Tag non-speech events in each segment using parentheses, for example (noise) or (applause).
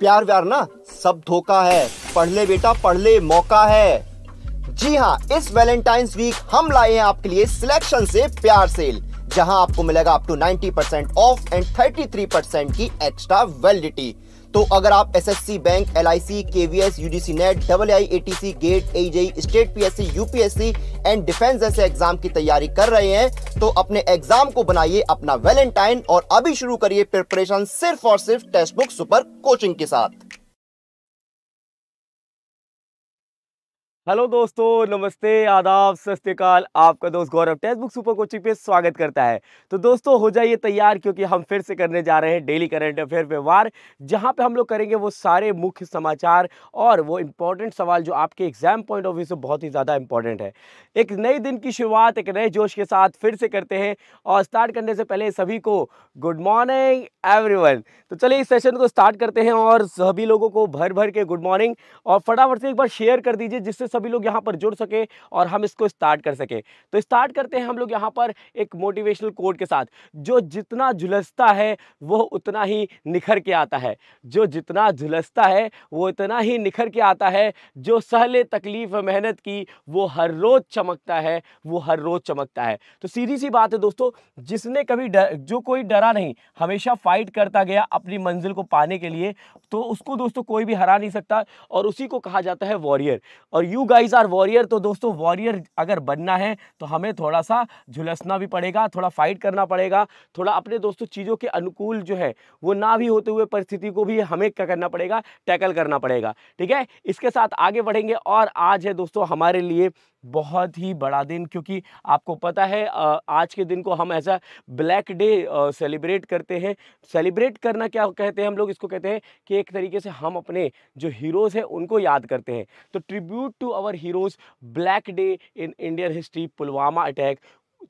प्यार व्यार ना सब धोखा है पढ़ ले बेटा पढ़ ले मौका है जी हाँ इस वैलेंटाइंस वीक हम लाए हैं आपके लिए सिलेक्शन से प्यार सेल जहां आपको मिलेगा अप टू 90% ऑफ एंड 33% की एक्स्ट्रा वैलिडिटी तो अगर आप SSC bank L I C K V S UGC NET double I C GATE AJE state PSC UPSC and defence जैसे एग्जाम की तैयारी कर रहे हैं तो अपने एग्जाम को बनाइए अपना वैलेंटाइन और अभी शुरू करिए प्रिपरेशन सिर्फ और सिर्फ टेक्स्ट बुक सुपर कोचिंग के साथ हेलो दोस्तों नमस्ते आदाब सत्यकाल आपका दोस्त Gaurav text book super coaching पे स्वागत करता है तो दोस्तों हो जाइए तैयार क्योंकि हम फिर से करने जा रहे हैं डेली करंट अफेयर पे वार जहाँ पे हम लोग करेंगे वो सारे मुख्य समाचार और वो इम्पॉर्टेंट सवाल जो आपके एग्जाम पॉइंट ऑफ व्यू से बहुत ही ज़्यादा इंपॉर्टेंट है एक नए दिन की शुरुआत एक नए जोश के साथ फिर से करते हैं और स्टार्ट करने से पहले सभी को गुड मॉर्निंग एवरी तो चलिए इस सेशन को स्टार्ट करते हैं और सभी लोगों को भर भर के गुड मॉर्निंग और फटाफट से एक बार शेयर कर दीजिए जिससे सभी लोग यहाँ पर जुड़ सके और हम इसको स्टार्ट कर सके तो स्टार्ट करते हैं हम लोग यहाँ पर एक मोटिवेशनल कोड के साथ जो जितना झुलसता है वो उतना ही निखर के आता है जो जितना झुलसता है वो इतना ही निखर के आता है जो सहले तकलीफ मेहनत की वो हर रोज़ चमकता है वो हर रोज़ चमकता है तो सीधी सी बात है दोस्तों जिसने कभी डर जो कोई डरा नहीं हमेशा फाइट करता गया अपनी मंजिल को पाने के लिए तो उसको दोस्तों कोई भी हरा नहीं सकता और उसी को कहा जाता है वॉरियर और you you guys are warrior तो दोस्तों वॉरियर अगर बनना है तो हमें थोड़ा सा झुलसना भी पड़ेगा थोड़ा फाइट करना पड़ेगा थोड़ा अपने दोस्तों चीज़ों के अनुकूल जो है वो ना भी होते हुए परिस्थिति को भी हमें क्या करना पड़ेगा टैकल करना पड़ेगा ठीक है इसके साथ आगे बढ़ेंगे और आज है दोस्तों हमारे लिए बहुत ही बड़ा दिन क्योंकि आपको पता है आज के दिन को हम ऐसा ब्लैक डे सेलिब्रेट करते हैं सेलिब्रेट करना क्या कहते हैं हम लोग इसको कहते हैं कि एक तरीके से हम अपने जो हीरोज़ हैं उनको याद करते हैं तो tribute to our heroes black day in Indian history Pulwama attack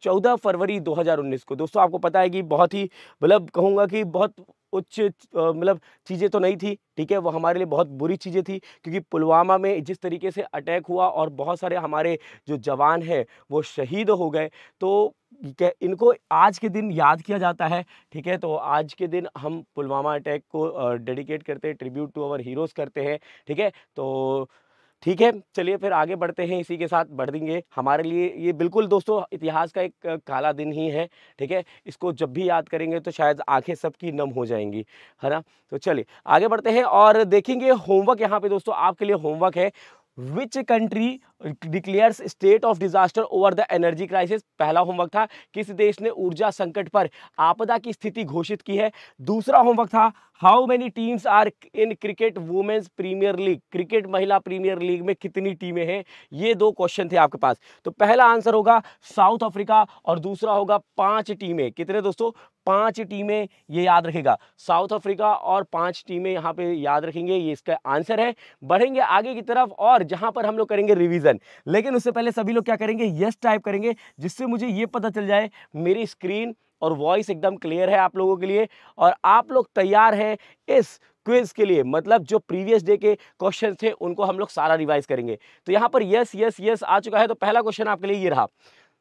चौदह फरवरी 2019 को दोस्तों आपको पता है कि बहुत ही मतलब कहूँगा कि बहुत उच्च मतलब चीज़ें तो नहीं थी ठीक है वो हमारे लिए बहुत बुरी चीज़ें थी क्योंकि पुलवामा में जिस तरीके से अटैक हुआ और बहुत सारे हमारे जो जवान हैं वो शहीद हो गए तो इनको आज के दिन याद किया जाता है ठीक है तो आज के दिन हम पुलवामा अटैक को डेडिकेट करते हैं ट्रिब्यूट टू अवर हीरोज़ करते हैं ठीक है तो ठीक है चलिए फिर आगे बढ़ते हैं इसी के साथ बढ़ देंगे हमारे लिए ये बिल्कुल दोस्तों इतिहास का एक काला दिन ही है ठीक है इसको जब भी याद करेंगे तो शायद आंखें सबकी नम हो जाएंगी है ना तो चलिए आगे बढ़ते हैं और देखेंगे होमवर्क यहाँ पे दोस्तों आपके लिए होमवर्क है which country declares state of disaster over the energy crisis पहला होमवर्क था किस देश ने ऊर्जा संकट पर आपदा की स्थिति घोषित की है दूसरा होमवर्क था how many teams are in cricket women's premier league cricket महिला प्रीमियर लीग में कितनी टीमें हैं ये दो क्वेश्चन थे आपके पास तो पहला आंसर होगा साउथ अफ्रीका और दूसरा होगा पांच टीमें कितने दोस्तों पांच टीमें ये याद रखेगा साउथ अफ्रीका और पांच टीमें यहाँ पे याद रखेंगे ये इसका आंसर है बढ़ेंगे आगे की तरफ और जहाँ पर हम लोग करेंगे रिवीजन लेकिन उससे पहले सभी लोग क्या करेंगे यस टाइप करेंगे जिससे मुझे ये पता चल जाए मेरी स्क्रीन और वॉइस एकदम क्लियर है आप लोगों के लिए और आप लोग तैयार हैं इस क्विज के लिए मतलब जो प्रीवियस डे के क्वेश्चन थे उनको हम लोग सारा रिवाइज करेंगे तो यहाँ पर यस यस यस आ चुका है तो पहला क्वेश्चन आपके लिए ये रहा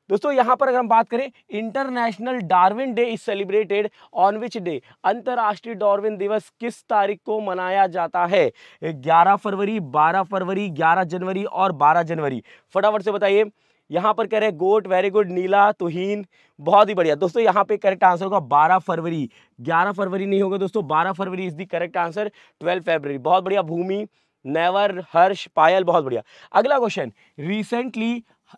दोस्तों यहां पर अगर हम बात करें international Darwin day is celebrated on which day अंतर्राष्ट्रीय डार्विन दिवस किस तारीख को मनाया जाता है 11 फरवरी 12 फरवरी 11 जनवरी और 12 जनवरी फटाफट से बताइए यहां पर कह रहे हैं गोट वेरी गुड नीला तुहीन बहुत ही बढ़िया दोस्तों यहाँ पे करेक्ट आंसर होगा 12 फरवरी 11 फरवरी नहीं होगा दोस्तों 12 फरवरी इज दी करेक्ट आंसर 12 फरवरी बहुत बढ़िया भूमि नेवर हर्ष पायल बहुत बढ़िया अगला question recently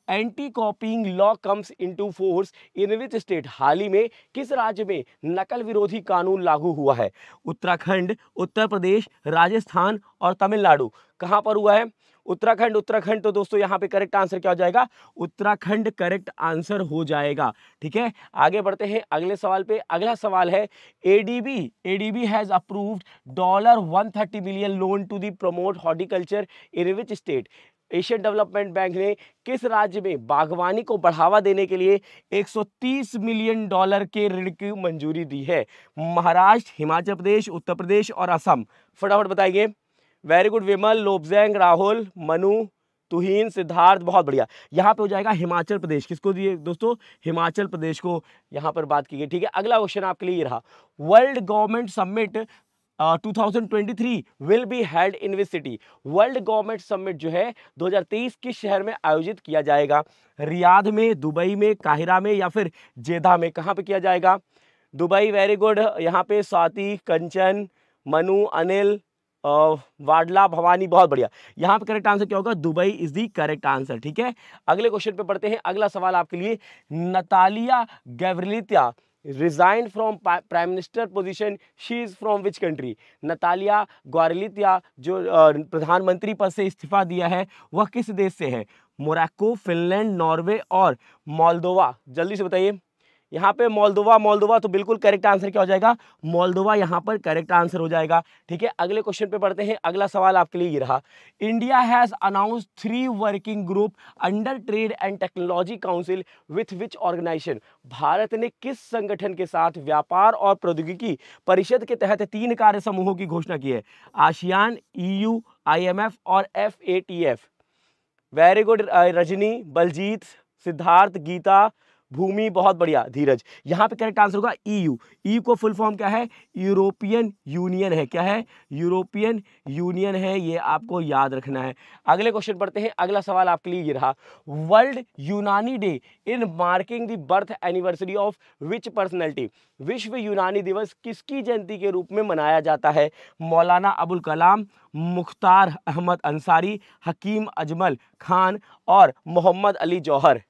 anti copying law comes into force in which state हाल ही में किस राज्य में नकल विरोधी कानून लागू हुआ है उत्तराखंड उत्तर प्रदेश राजस्थान और तमिलनाडु कहाँ पर हुआ है उत्तराखंड उत्तराखंड तो दोस्तों यहाँ पे करेक्ट आंसर क्या हो जाएगा उत्तराखंड करेक्ट आंसर हो जाएगा ठीक है आगे बढ़ते हैं अगले सवाल पे अगला सवाल है ADB ADB has approved dollar thirty million loan to the promote horticulture in which state Asian development bank ने किस राज्य में बागवानी को बढ़ावा देने के लिए 130 मिलियन डॉलर के ऋण की मंजूरी दी है महाराष्ट्र हिमाचल प्रदेश उत्तर प्रदेश और असम फटाफट बताइए वेरी गुड विमल लोबजैंग राहुल मनु तुहीन सिद्धार्थ बहुत बढ़िया यहाँ पे हो जाएगा हिमाचल प्रदेश किसको दिए दोस्तों हिमाचल प्रदेश को यहाँ पर बात की गई ठीक है अगला क्वेश्चन आपके लिए ये रहा world government summit 2023 will be held in which city world government summit जो है 2023 किस शहर में आयोजित किया जाएगा रियाद में दुबई में काहिरा में या फिर जेदा में कहाँ पे किया जाएगा दुबई वेरी गुड यहाँ पे स्वाति कंचन मनु अनिल uh, वाडला भवानी बहुत बढ़िया यहाँ पे करेक्ट आंसर क्या होगा Dubai is the correct answer ठीक है अगले क्वेश्चन पे पढ़ते हैं अगला सवाल आपके लिए Natalia Gavrilita resigned from prime minister position she is from which country natalia guarlitia जो प्रधान मंत्री पद से इस्तीफा दिया है वह किस देश से है मोरक्को फिनलैंड नॉर्वे और मोल्दोवा जल्दी से बताइए यहाँ पे मोलदोवा मोलदोवा तो बिल्कुल करेक्ट आंसर क्या हो जाएगा मोलदोवा यहाँ पर करेक्ट आंसर हो जाएगा ठीक है अगले क्वेश्चन पे पढ़ते हैं अगला सवाल आपके लिए ये रहा India has announce three working group under trade and technology council with which organisation Bharat ने किस संगठन के साथ व्यापार और प्रौद्योगिकी परिषद के तहत तीन कार्य समूहों की घोषणा की है आशियान ई e यू और F very good Rajni Baljeet Siddharth Geeta Bhumi बहुत बढ़िया धीरज यहाँ पे करेक्ट आंसर होगा ईयू e यू e को फुल फॉर्म क्या है यूरोपियन यूनियन है क्या है यूरोपियन यूनियन है ये आपको याद रखना है अगले क्वेश्चन पढ़ते हैं अगला सवाल आपके लिए ये रहा world Unani day in marking the birth anniversary of which personality विश्व यूनानी दिवस किसकी जयंती के रूप में मनाया जाता है मौलाना अबुल कलाम मुख्तार अहमद अंसारी हकीम अजमल खान और मोहम्मद अली जौहर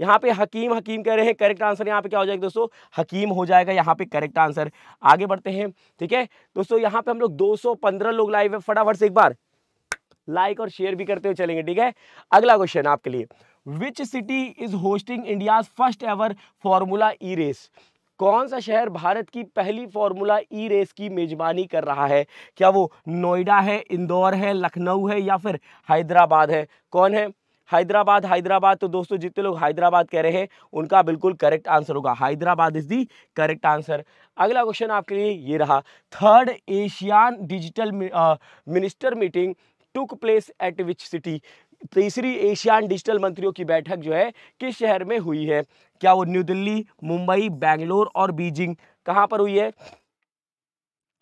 यहाँ पे हकीम हकीम कह रहे हैं करेक्ट आंसर यहाँ पे क्या हो जाएगा दोस्तों हकीम हो जाएगा यहाँ पे करेक्ट आंसर आगे बढ़ते हैं ठीक है दोस्तों यहाँ पे हम लोग 215 लोग लाइव है फटाफट से एक बार लाइक और शेयर भी करते हुए चलेंगे ठीक है अगला क्वेश्चन आपके लिए which city is hosting India first ever formula E race कौन सा शहर भारत की पहली फॉर्मूला ई रेस की मेजबानी कर रहा है क्या वो नोएडा है इंदौर है लखनऊ है या फिर हैदराबाद है कौन है हैदराबाद हैदराबाद तो दोस्तों जितने लोग हैदराबाद कह रहे हैं उनका बिल्कुल करेक्ट आंसर होगा Hyderabad is the correct answer अगला क्वेश्चन आपके लिए ये रहा third ASEAN digital minister meeting took place at which city तीसरी एशियान डिजिटल मंत्रियों की बैठक जो है किस शहर में हुई है क्या वो न्यू दिल्ली मुंबई बेंगलोर और बीजिंग कहाँ पर हुई है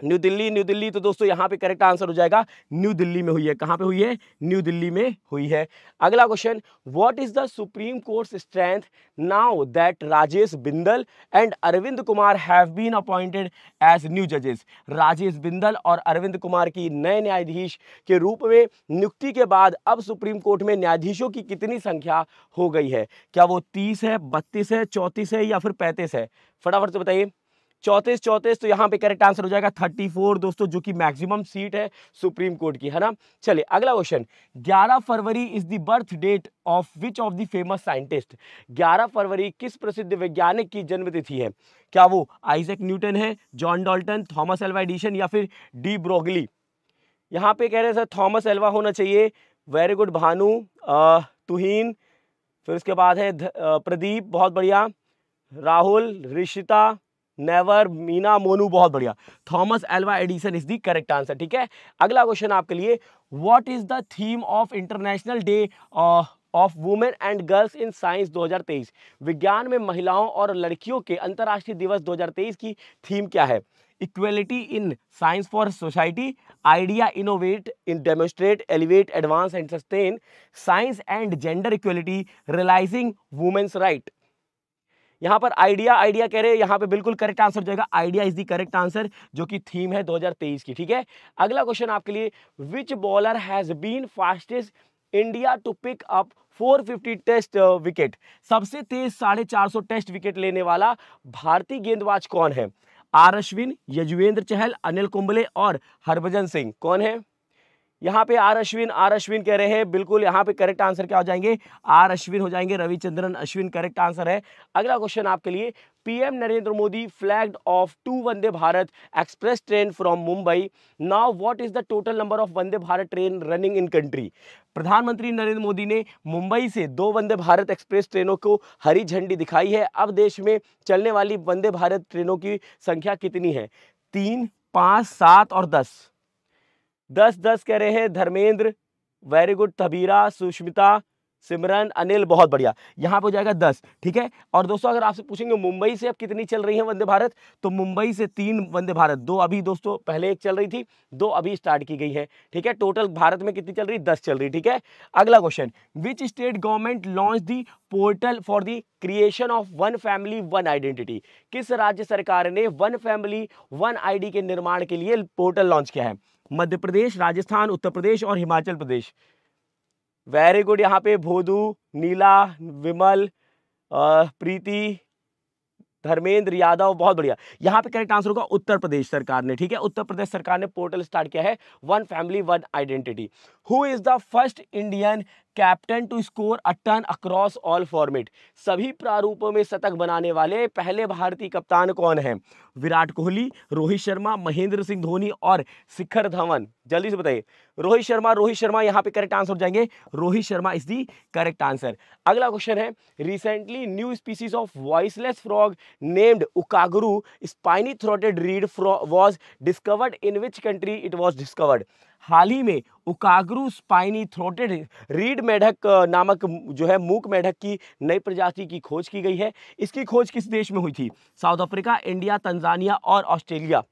न्यू दिल्ली न्यू दिल्ली तो दोस्तों यहाँ पे करेक्ट आंसर हो जाएगा न्यू दिल्ली में हुई है कहाँ पे हुई है न्यू दिल्ली में हुई है अगला question what is the supreme court strength now that Rajesh Bindal and Arvind Kumar have been appointed as new जजेस राजेश बिंदल और अरविंद कुमार की नए न्यायाधीश के रूप में नियुक्ति के बाद अब सुप्रीम कोर्ट में न्यायाधीशों की कितनी संख्या हो गई है क्या वो तीस है बत्तीस है चौंतीस है या फिर पैंतीस है फटाफट से बताइए चौतीस चौतीस तो यहाँ पे करेक्ट आंसर हो जाएगा थर्टी फोर दोस्तों जो कि मैक्सिमम सीट है सुप्रीम कोर्ट की है ना चलिए अगला क्वेश्चन ग्यारह फरवरी is the birth date of which of the famous scientist ग्यारह फरवरी किस प्रसिद्ध वैज्ञानिक की जन्मतिथि है क्या वो आइजक न्यूटन है John Dalton Thomas Alva Edison या फिर डी ब्रोगली यहाँ पे कह रहे हैं सर थॉमस एल्वा होना चाहिए वेरी गुड भानु तुहीन फिर उसके बाद है प्रदीप बहुत बढ़िया राहुल ऋषिता नेवर मीना मोनू बहुत बढ़िया Thomas Alva Edison is the correct answer ठीक है अगला क्वेश्चन आपके लिए what is the theme of international day of women and girls in science 2023 विज्ञान में महिलाओं और लड़कियों के अंतर्राष्ट्रीय दिवस 2023 की थीम क्या है equality in science for society idea innovate in demonstrate elevate advance and sustain science and gender equality realising women's right यहाँ पर आइडिया आइडिया कह रहे हैं यहाँ पे बिल्कुल करेक्ट आंसर जाएगा idea is the correct answer जो कि थीम है 2023 की ठीक है अगला क्वेश्चन आपके लिए which bowler has been fastest India to pick up 450 test wicket सबसे तेज साढ़े चार सौ टेस्ट विकेट लेने वाला भारतीय गेंदबाज कौन है आर अश्विन यजुवेंद्र चहल अनिल कुंबले और हरभजन सिंह कौन है यहाँ पे आर अश्विन आर अश्विन कह रहे हैं बिल्कुल यहाँ पे करेक्ट आंसर क्या हो जाएंगे आर अश्विन हो जाएंगे रविचंद्रन अश्विन करेक्ट आंसर है अगला क्वेश्चन आपके लिए PM Narendra Modi flagged off two Vande Bharat express train from Mumbai now what is the total number of Vande Bharat train running in country प्रधानमंत्री नरेंद्र मोदी ने मुंबई से दो वंदे भारत एक्सप्रेस ट्रेनों को हरी झंडी दिखाई है अब देश में चलने वाली वंदे भारत ट्रेनों की संख्या कितनी है तीन पाँच सात और दस दस दस कह रहे हैं धर्मेंद्र वेरी गुड तबीरा सुष्मिता सिमरन अनिल बहुत बढ़िया यहाँ पे हो जाएगा दस ठीक है और दोस्तों अगर आपसे पूछेंगे मुंबई से अब कितनी चल रही है वंदे भारत तो मुंबई से तीन वंदे भारत दो अभी दोस्तों पहले एक चल रही थी दो अभी स्टार्ट की गई है ठीक है टोटल भारत में कितनी चल रही दस चल रही ठीक है अगला question which state government launch the portal for the creation of one family one identity किस राज्य सरकार ने वन फैमिली वन आई के निर्माण के लिए पोर्टल लॉन्च किया है मध्य प्रदेश राजस्थान उत्तर प्रदेश और हिमाचल प्रदेश वेरी गुड यहाँ पे भोदू नीला विमल प्रीति धर्मेंद्र यादव बहुत बढ़िया यहाँ पे करेक्ट आंसर होगा उत्तर प्रदेश सरकार ने ठीक है उत्तर प्रदेश सरकार ने पोर्टल स्टार्ट किया है one family one identity who is the first Indian captain to score a ton across all format सभी प्रारूपों में शतक बनाने वाले पहले भारतीय कप्तान कौन हैं विराट कोहली रोहित शर्मा महेंद्र सिंह धोनी और शिखर धवन जल्दी से बताइए रोहित शर्मा रोहित शर्मा यहाँ पे करेक्ट आंसर हो जाएंगे Rohit Sharma is the correct answer अगला क्वेश्चन है recently new species of voiceless frog named Ukaguru spiny throated reed was discovered in which country it was discovered हाल ही में उकागरू स्पाइनी थ्रोटेड रीड मेढक नामक जो है मूक मेढक की नई प्रजाति की खोज की गई है इसकी खोज किस देश में हुई थी साउथ अफ्रीका इंडिया तंजानिया और ऑस्ट्रेलिया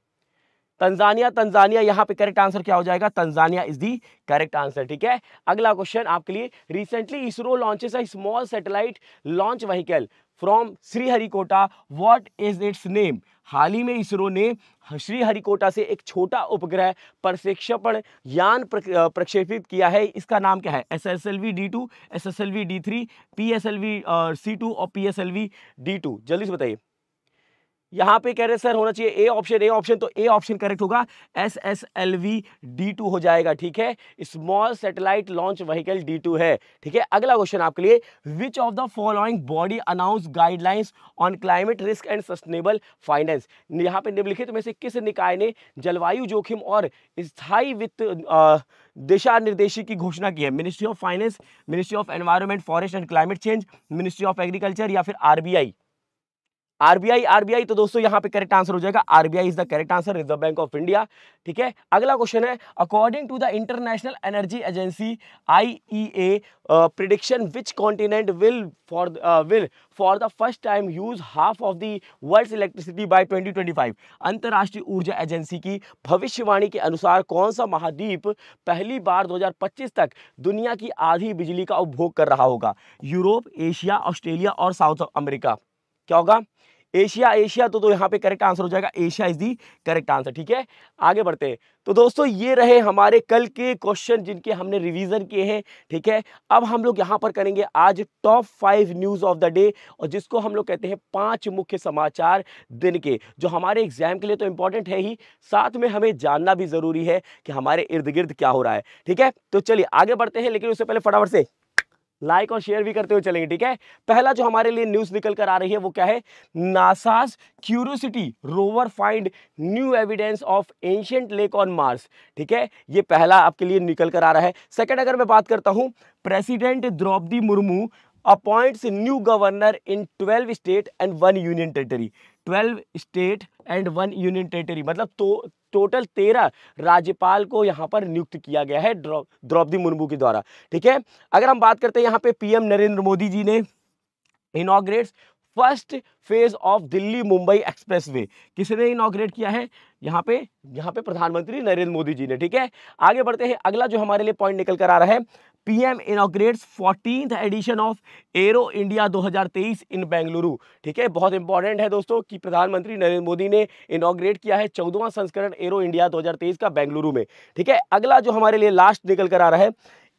तंजानिया तंजानिया यहाँ पे करेक्ट आंसर क्या हो जाएगा Tanzania is the correct answer ठीक है अगला क्वेश्चन आपके लिए recently ISRO launches a small satellite launch vehicle from Sriharikota what is its name हाल ही में इसरो ने श्रीहरिकोटा से एक छोटा उपग्रह प्रक्षेपण यान प्रक्षेपित किया है इसका नाम क्या है S S L V D two S S L V D three P S L V C two और P S L V D two जल्दी से बताइए यहां पे कह रहे सर होना चाहिए ए ऑप्शन ए ऑप्शन तो ए ऑप्शन करेक्ट होगा S S L V D two हो जाएगा ठीक है small satellite launch vehicle D two है ठीक है अगला क्वेश्चन आपके लिए which of the following body announce guidelines on climate risk and sustainable finance यहाँ पे निम्नलिखित में से किस निकाय ने जलवायु जोखिम और स्थायी वित्त दिशा निर्देशी की घोषणा की है ministry of finance ministry of environment forest and climate change ministry of agriculture या फिर आरबीआई आरबीआई आरबीआई तो दोस्तों यहाँ पे करेक्ट आंसर हो जाएगा RBI is the correct answer reserve bank of India ठीक है अगला क्वेश्चन है according to the international energy agency IEA prediction which continent will for will for the first time use half of the world electricity twenty twenty अंतर्राष्ट्रीय ऊर्जा agency की भविष्यवाणी के अनुसार कौन सा महाद्वीप पहली बार पच्चीस तक दुनिया की आधी बिजली का उपभोग कर रहा होगा यूरोप एशिया ऑस्ट्रेलिया और साउथ अमेरिका क्या होगा एशिया एशिया तो तो यहाँ पे करेक्ट आंसर हो जाएगा Asia is the correct answer ठीक है आगे बढ़ते हैं तो दोस्तों ये रहे हमारे कल के क्वेश्चन जिनके हमने रिवीजन किए हैं ठीक है अब हम लोग यहाँ पर करेंगे आज top five news of the day और जिसको हम लोग कहते हैं पांच मुख्य समाचार दिन के जो हमारे एग्जाम के लिए तो इंपॉर्टेंट है ही साथ में हमें जानना भी ज़रूरी है कि हमारे इर्द गिर्द क्या हो रहा है ठीक है तो चलिए आगे बढ़ते हैं लेकिन उससे पहले फटाफट से लाइक और शेयर भी करते हुए चलेंगे ठीक है पहला जो हमारे लिए न्यूज निकल कर आ रही है वो क्या है NASA's curiosity rover find new evidence of ancient lake on Mars ठीक है ये पहला आपके लिए निकल कर आ रहा है सेकेंड अगर मैं बात करता हूँ president Draupadi Murmu appoints new governor in twelve state and one union territory twelve state and one union territory मतलब तो टोटल तेरह राज्यपाल को यहाँ पर नियुक्त किया गया है द्रौपदी मुर्मू के द्वारा ठीक है अगर हम बात करते हैं यहाँ पे पीएम नरेंद्र मोदी जी ने inaugurates first phase of Delhi Mumbai expressway किसने इनाग्रेट किया है यहाँ पे यहाँ पे प्रधानमंत्री नरेंद्र मोदी जी ने ठीक है आगे बढ़ते हैं अगला जो हमारे लिए पॉइंट निकल कर आ रहा है PM inaugurates fourteen edition of aero India 2023 in Bengaluru ठीक है बहुत इंपॉर्टेंट है दोस्तों कि प्रधानमंत्री नरेंद्र मोदी ने इनोग्रेट किया है चौदवा संस्करण एरो इंडिया 2023 का बेंगलुरु में ठीक है अगला जो हमारे लिए लास्ट निकल कर आ रहा है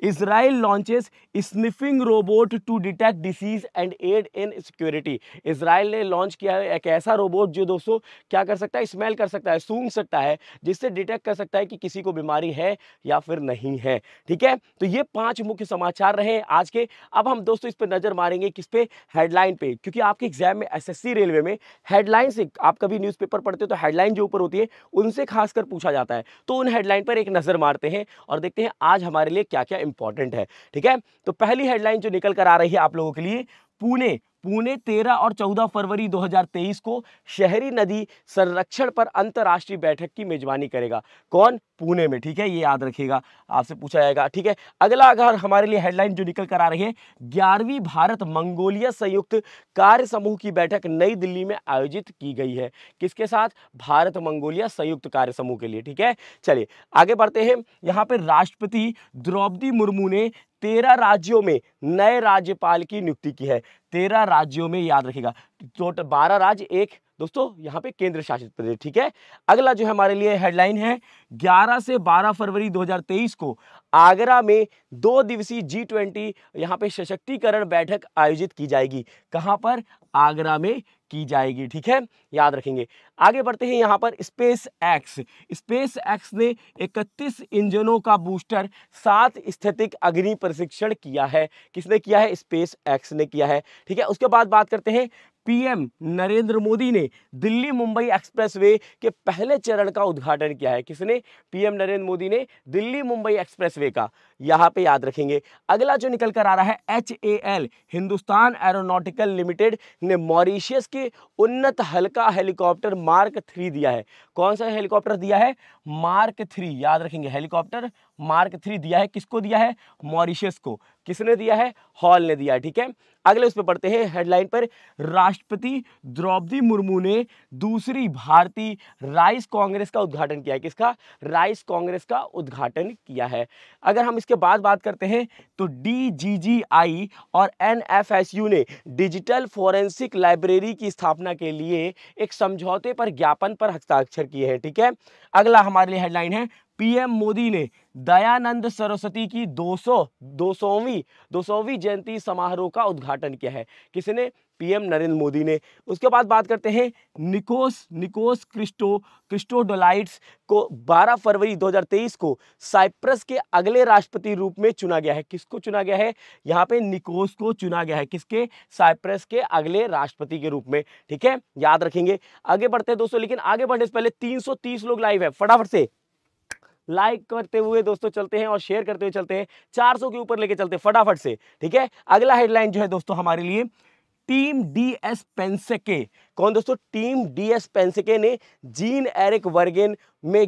Israel launches sniffing robot to detect disease and aid in security Israel ने लॉन्च किया है एक ऐसा रोबोट जो दोस्तों क्या कर सकता है स्मेल कर सकता है सूंघ सकता है जिससे डिटेक्ट कर सकता है कि किसी को बीमारी है या फिर नहीं है ठीक है तो ये पांच मुख्य समाचार रहे आज के अब हम दोस्तों इस पर नज़र मारेंगे किस पे हेडलाइन पे क्योंकि आपके एग्जाम में एस रेलवे में हेडलाइन से आप कभी पेपर पढ़ते हो तो हेडलाइन जो ऊपर होती है उनसे खासकर पूछा जाता है तो उन हेडलाइन पर एक नज़र मारते हैं और देखते हैं आज हमारे लिए क्या क्या इंपॉर्टेंट है ठीक है तो पहली हेडलाइन जो निकल कर आ रही है आप लोगों के लिए पुणे पुणे 13 और 14 फरवरी 2023 को शहरी नदी संरक्षण पर अंतर्राष्ट्रीय बैठक की मेजबानी करेगा कौन पुणे में ठीक है ये याद रखिएगा आपसे पूछा जाएगा ठीक है अगला अगर हमारे लिए हेडलाइन जो निकल कर आ रही है ग्यारहवीं भारत मंगोलिया संयुक्त कार्य समूह की बैठक नई दिल्ली में आयोजित की गई है किसके साथ भारत मंगोलिया संयुक्त कार्य समूह के लिए ठीक है चलिए आगे बढ़ते हैं यहाँ पर राष्ट्रपति द्रौपदी मुर्मू ने तेरह राज्यों में नए राज्यपाल की नियुक्ति की है तेरह राज्यों में याद रखेगा टोटल बारह राज्य एक दोस्तों यहाँ पे केंद्र शासित प्रदेश ठीक है अगला जो हमारे लिए हेडलाइन है 11 से 12 फरवरी 2023 को आगरा में दो दिवसीय जी ट्वेंटी यहाँ पे सशक्तिकरण बैठक आयोजित की जाएगी कहाँ पर आगरा में की जाएगी ठीक है याद रखेंगे आगे बढ़ते हैं यहाँ पर स्पेस एक्स स्पेस एक्स ने 31 इंजनों का बूस्टर सात स्थितिक अग्नि प्रशिक्षण किया है किसने किया है स्पेस एक्स ने किया है ठीक है उसके बाद बात करते हैं पीएम नरेंद्र मोदी ने दिल्ली मुंबई एक्सप्रेसवे के पहले चरण का उद्घाटन किया है किसने पीएम नरेंद्र मोदी ने दिल्ली मुंबई एक्सप्रेसवे का यहाँ पे याद रखेंगे अगला जो निकल कर आ रहा है H A L Hindustan aeronautical limited ने मॉरिशियस के उन्नत हल्का हेलीकॉप्टर मार्क थ्री दिया है कौन सा हेलीकॉप्टर दिया है मार्क थ्री याद रखेंगे हेलीकॉप्टर मार्क थ्री दिया है किसको दिया है मॉरिशियस को किसने दिया है हॉल ने दिया है ठीक है अगले उस पर पढ़ते हैं हेडलाइन पर राष्ट्रपति द्रौपदी मुर्मू ने दूसरी भारतीय राइस कांग्रेस का उद्घाटन किया है किसका राइस कांग्रेस का उद्घाटन किया है अगर हम इसके बाद बात करते हैं तो डी और एन ने डिजिटल फोरेंसिक लाइब्रेरी की स्थापना के लिए एक समझौते पर ज्ञापन पर हस्ताक्षर किए हैं ठीक है अगला हमारे लिए हेडलाइन है पीएम मोदी ने दयानंद सरस्वती की 200 दो सौवीं जयंती समारोह का उद्घाटन किया है किसने पीएम नरेंद्र मोदी ने उसके बाद बात करते हैं निकोस निकोस क्रिस्टो क्रिस्टोडोलाइट्स को 12 फरवरी 2023 को साइप्रस के अगले राष्ट्रपति रूप में चुना गया है किसको चुना गया है यहाँ पे निकोस को चुना गया है किसके साइप्रस के अगले राष्ट्रपति के रूप में ठीक है याद रखेंगे आगे बढ़ते हैं दोस्तों लेकिन आगे बढ़ने से पहले 330 लोग लाइव है फटाफट से लाइक करते हुए दोस्तों चलते हैं और शेयर करते हुए चलते हैं 400 के ऊपर लेके चलते हैं फटाफट से ठीक है अगला हेडलाइन जो है दोस्तों हमारे लिए टीम डी एस पेंसेके कौन दोस्तों टीम डी एस पेंसेके ने जीन एरिक वर्गेन में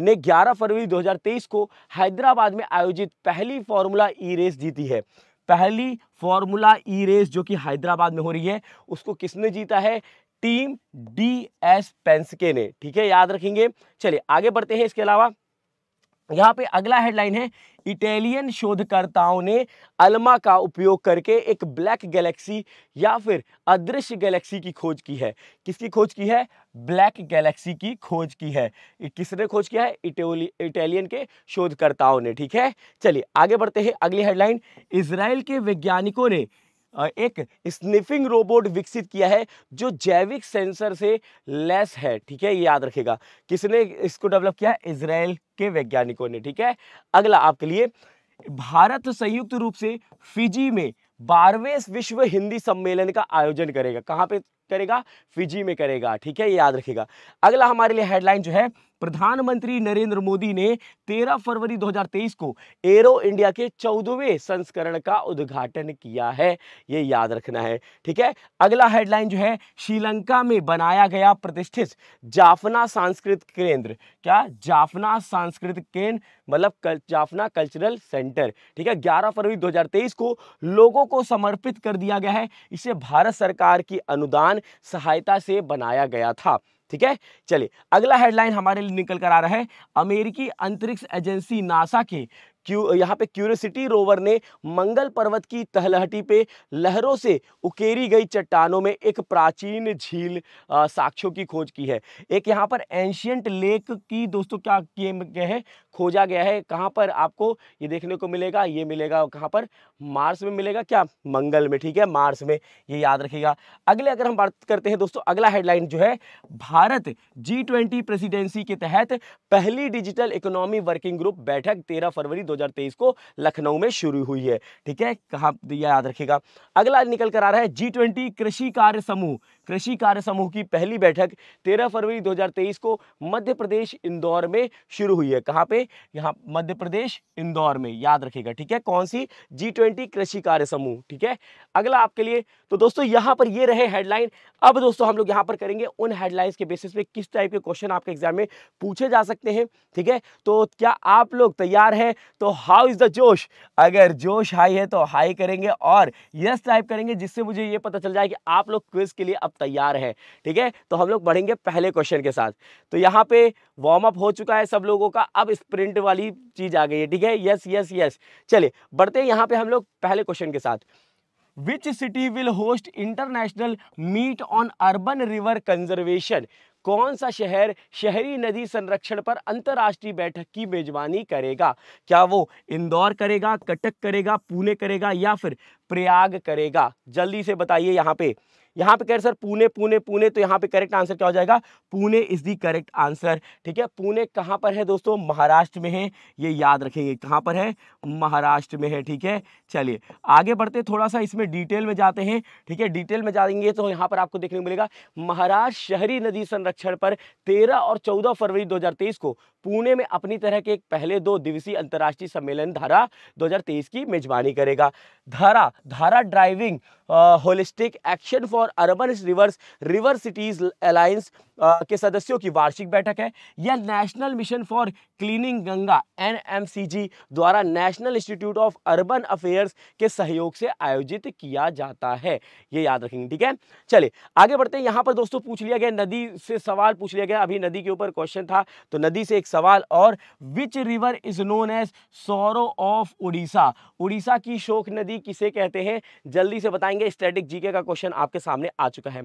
ने 11 फरवरी 2023 को हैदराबाद में आयोजित पहली फॉर्मूला ई रेस जीती है पहली फॉर्मूला ई रेस जो कि हैदराबाद में हो रही है उसको किसने जीता है टीम डी एस पेंसके ने ठीक है याद रखेंगे चलिए आगे बढ़ते हैं इसके अलावा यहाँ पे अगला हेडलाइन है इटालियन शोधकर्ताओं ने अल्मा का उपयोग करके एक ब्लैक गैलेक्सी या फिर अदृश्य गैलेक्सी की खोज की है किसकी खोज की है ब्लैक गैलेक्सी की खोज की है किसने खोज किया है इटालियन के शोधकर्ताओं ने ठीक है चलिए आगे बढ़ते हैं अगली हेडलाइन इसराइल के वैज्ञानिकों ने एक स्निफिंग रोबोट विकसित किया है जो जैविक सेंसर से लेस है ठीक है ये याद रखेगा किसने इसको डेवलप किया है इसराइल के वैज्ञानिकों ने ठीक है अगला आपके लिए भारत संयुक्त रूप से फिजी में बारहवें विश्व हिंदी सम्मेलन का आयोजन करेगा कहाँ पे करेगा फिजी में करेगा ठीक है याद रखेगा अगला हमारे लिए हेडलाइन जो है प्रधानमंत्री नरेंद्र मोदी ने 13 फरवरी 2023 को एरो इंडिया के चौदहवें संस्करण का उद्घाटन किया है ये याद रखना है ठीक है अगला हेडलाइन जो है श्रीलंका में बनाया गया प्रतिष्ठित जाफना सांस्कृतिक केंद्र क्या जाफना सांस्कृतिक केंद्र मतलब कल, जाफना कल्चरल सेंटर ठीक है 11 फरवरी 2023 को लोगों को समर्पित कर दिया गया है इसे भारत सरकार की अनुदान सहायता से बनाया गया था ठीक है चलिए अगला हेडलाइन हमारे लिए निकल कर आ रहा है अमेरिकी अंतरिक्ष एजेंसी नासा के क्यू यहाँ पे क्यूरोसिटी रोवर ने मंगल पर्वत की तहलहटी पे लहरों से उकेरी गई चट्टानों में एक प्राचीन झील साक्ष्यों की खोज की है एक यहाँ पर एंशियंट लेक की दोस्तों क्या किए गए हैं खोजा गया है कहाँ पर आपको ये देखने को मिलेगा ये मिलेगा कहाँ पर मार्स में मिलेगा क्या मंगल में ठीक है मार्स में ये याद रखेगा अगले अगर हम बात करते हैं दोस्तों अगला हेडलाइन जो है भारत जी ट्वेंटी प्रेसिडेंसी के तहत पहली डिजिटल इकोनॉमी वर्किंग ग्रुप बैठक 13 फरवरी 2023 को लखनऊ में शुरू हुई है ठीक है कहाँ यह याद रखेगा अगला निकल कर आ रहा है जी ट्वेंटी कृषि कार्य समूह कृषि कार्य समूह की पहली बैठक 13 फरवरी 2023 को मध्य प्रदेश इंदौर में शुरू हुई है कहाँ पे यहाँ मध्य प्रदेश इंदौर में याद रखेगा ठीक है कौन सी जी ट्वेंटी कृषि कार्य समूह ठीक है अगला आपके लिए तो दोस्तों यहाँ पर ये रहे हेडलाइन अब दोस्तों हम लोग यहाँ पर करेंगे उन हेडलाइंस के बेसिस पे किस टाइप के क्वेश्चन आपके एग्जाम में पूछे जा सकते हैं ठीक है तो क्या आप लोग तैयार हैं तो हाउ इज़ द जोश अगर जोश हाई है तो हाई करेंगे और यस टाइप करेंगे जिससे मुझे ये पता चल जाए कि आप लोग क्विज के लिए अब तैयार है ठीक है तो हम लोग बढ़ेंगे पहले क्वेश्चन के साथ तो यहाँ पे वार्म अप हो चुका है सब लोगों का अब प्रिंट वाली चीज़ आ गई है ठीक है यस यस यस चलिए बढ़ते हैं यहाँ पे हम लोग पहले क्वेश्चन के साथ which city will host international meet on urban river conservation कौन सा शहर शहरी नदी संरक्षण पर अंतर्राष्ट्रीय बैठक की मेजबानी करेगा क्या वो इंदौर करेगा कटक करेगा पुणे करेगा या फिर प्रयाग करेगा जल्दी से बताइए यहाँ पे यहाँ पे कह रहे सर पुणे पुणे पुणे तो यहाँ पे करेक्ट आंसर क्या हो जाएगा Pune is the correct answer ठीक है पुणे कहाँ पर है दोस्तों महाराष्ट्र में है ये याद रखेंगे कहाँ पर है महाराष्ट्र में है ठीक है चलिए आगे बढ़ते थोड़ा सा इसमें डिटेल में जाते हैं ठीक है डिटेल में जाएंगे तो यहाँ पर आपको देखने को मिलेगा महाराष्ट्र शहरी नदी संरक्षण पर तेरह और चौदह फरवरी दो को पुणे में अपनी तरह के एक पहले दो दिवसीय अंतर्राष्ट्रीय सम्मेलन धारा 2023 की मेजबानी करेगा Dhara Dhara driving holistic action for urban rivers river cities alliance के सदस्यों की वार्षिक बैठक है यह national mission for cleaning Ganga NMCG द्वारा national institute of urban affairs के सहयोग से आयोजित किया जाता है ये याद रखेंगे ठीक है चलिए आगे बढ़ते हैं यहाँ पर दोस्तों पूछ लिया गया नदी से सवाल पूछ लिया गया अभी नदी के ऊपर क्वेश्चन था तो नदी से एक सवाल और which river is known as sorrow of Orissa Orissa की शोक नदी किसे कहते हैं जल्दी से बताएंगे पाएंगे स्टैटिक जीके का क्वेश्चन आपके सामने आ चुका है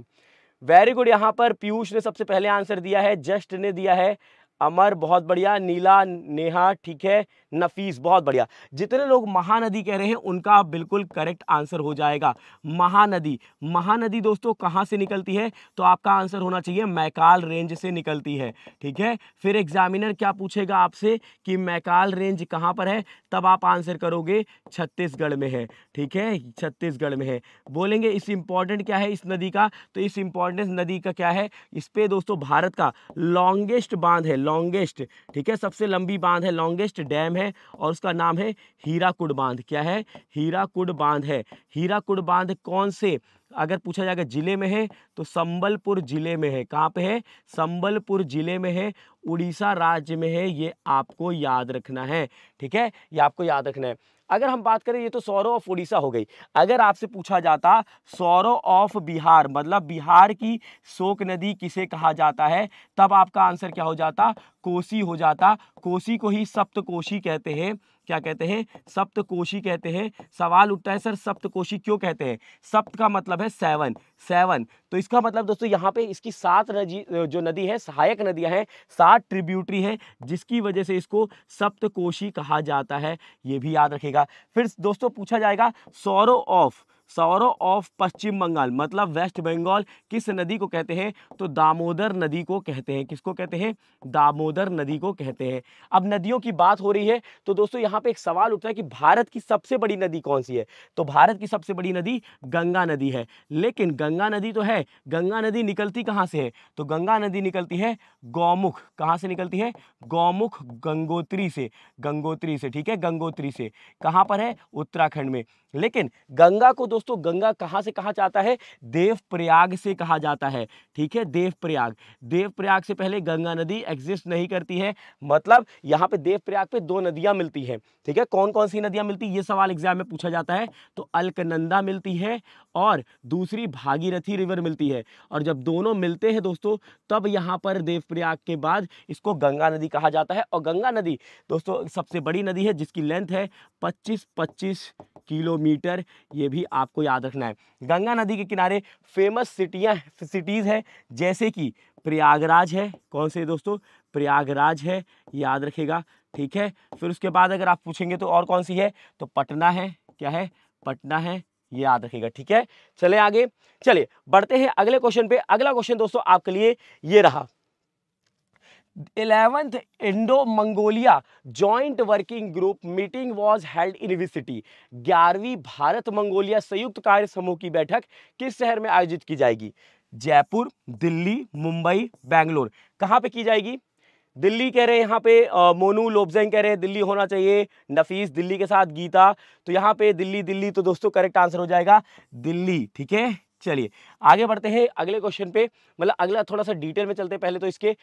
वेरी गुड यहाँ पर पीयूष ने सबसे पहले आंसर दिया है जस्ट ने दिया है अमर बहुत बढ़िया नीला नेहा ठीक है नफीस बहुत बढ़िया जितने लोग महानदी कह रहे हैं उनका बिल्कुल करेक्ट आंसर हो जाएगा महानदी महानदी दोस्तों कहाँ से निकलती है तो आपका आंसर होना चाहिए मैकाल रेंज से निकलती है ठीक है फिर एग्जामिनर क्या पूछेगा आपसे कि मैकाल रेंज कहाँ पर है तब आप आंसर करोगे छत्तीसगढ़ में है ठीक है छत्तीसगढ़ में है बोलेंगे इस इम्पॉर्टेंट क्या है इस नदी का तो इस इम्पॉर्टेंस नदी का क्या है इस पर दोस्तों भारत का लॉन्गेस्ट बांध है लॉन्गेस्ट ठीक है सबसे लंबी बांध है लॉन्गेस्ट डैम है और उसका नाम है हीराकुड बांध क्या है हीराकुड बांध है हीराकुड बांध कौन से अगर पूछा जाएगा जिले में है तो संबलपुर जिले में है कहाँ पे है संबलपुर जिले में है उड़ीसा राज्य में है ये आपको याद रखना है ठीक है ये आपको याद रखना है अगर हम बात करें ये तो सौरव ऑफ उड़ीसा हो गई अगर आपसे पूछा जाता सौरव ऑफ बिहार मतलब बिहार की शोक नदी किसे कहा जाता है तब आपका आंसर क्या हो जाता कोसी हो जाता कोसी को ही सप्तकोशी कहते हैं क्या कहते हैं सप्तकोशी कहते हैं सवाल उठता है सर सप्तकोशी क्यों कहते हैं सप्त का मतलब है सेवन सेवन तो इसका मतलब दोस्तों यहाँ पे इसकी सात नदी जो नदी है सहायक नदियाँ हैं सात ट्रिब्यूटरी है जिसकी वजह से इसको सप्तकोशी कहा जाता है ये भी याद रखेगा फिर दोस्तों पूछा जाएगा sorrow of sorrow of Paschim Bengal मतलब वेस्ट बंगाल किस नदी को कहते हैं तो दामोदर नदी को कहते हैं किसको कहते हैं दामोदर नदी को कहते हैं अब नदियों की बात हो रही है तो दोस्तों यहाँ पे एक सवाल उठता है कि भारत की सबसे बड़ी नदी कौन सी है तो भारत की सबसे बड़ी नदी गंगा नदी है लेकिन गंगा नदी तो है गंगा नदी निकलती कहाँ से है तो गंगा नदी निकलती है गौमुख कहाँ से निकलती है गौमुख गंगोत्री से गंगोत्री से ठीक है गंगोत्री से कहाँ पर है उत्तराखंड में लेकिन गंगा को दोस्तों गंगा कहाँ से कहा जाता है देव प्रयाग से कहा जाता है ठीक है देव प्रयाग देव प्रयाग से पहले गंगा नदी एग्जिस्ट नहीं करती है मतलब यहाँ पे देव प्रयाग पे दो नदियाँ मिलती हैं ठीक है कौन कौन सी नदियाँ मिलती है ये सवाल एग्जाम में पूछा जाता है तो अलकनंदा मिलती है और दूसरी भागीरथी रिवर मिलती है और जब दोनों मिलते हैं दोस्तों तब यहाँ पर देव प्रयाग के बाद इसको गंगा नदी कहा जाता है और गंगा नदी दोस्तों सबसे बड़ी नदी है जिसकी लेंथ है पच्चीस पच्चीस किलोमीटर मीटर ये भी आपको याद रखना है गंगा नदी के किनारे फेमस सिटियाँ सिटीज़ हैं जैसे कि प्रयागराज है कौन से दोस्तों प्रयागराज है याद रखेगा ठीक है फिर उसके बाद अगर आप पूछेंगे तो और कौन सी है तो पटना है क्या है पटना है ये याद रखिएगा ठीक है चले आगे चलिए बढ़ते हैं अगले क्वेश्चन पे अगला क्वेश्चन दोस्तों आपके लिए ये रहा eleventh Indo-Mongolia joint working group meeting was held in which city ग्यारहवीं भारत मंगोलिया संयुक्त कार्य समूह की बैठक किस शहर में आयोजित की जाएगी जयपुर दिल्ली मुंबई बेंगलोर कहाँ पे की जाएगी दिल्ली कह रहे हैं यहाँ पे मोनू लोबजेंग कह रहे हैं दिल्ली होना चाहिए नफीस दिल्ली के साथ गीता तो यहाँ पे दिल्ली दिल्ली तो दोस्तों करेक्ट आंसर हो जाएगा दिल्ली ठीक है चलिए आगे बढ़ते हैं अगले क्वेश्चन पे मतलब अगला थोड़ा सा डिटेल में चलते हैं पहले तो इसके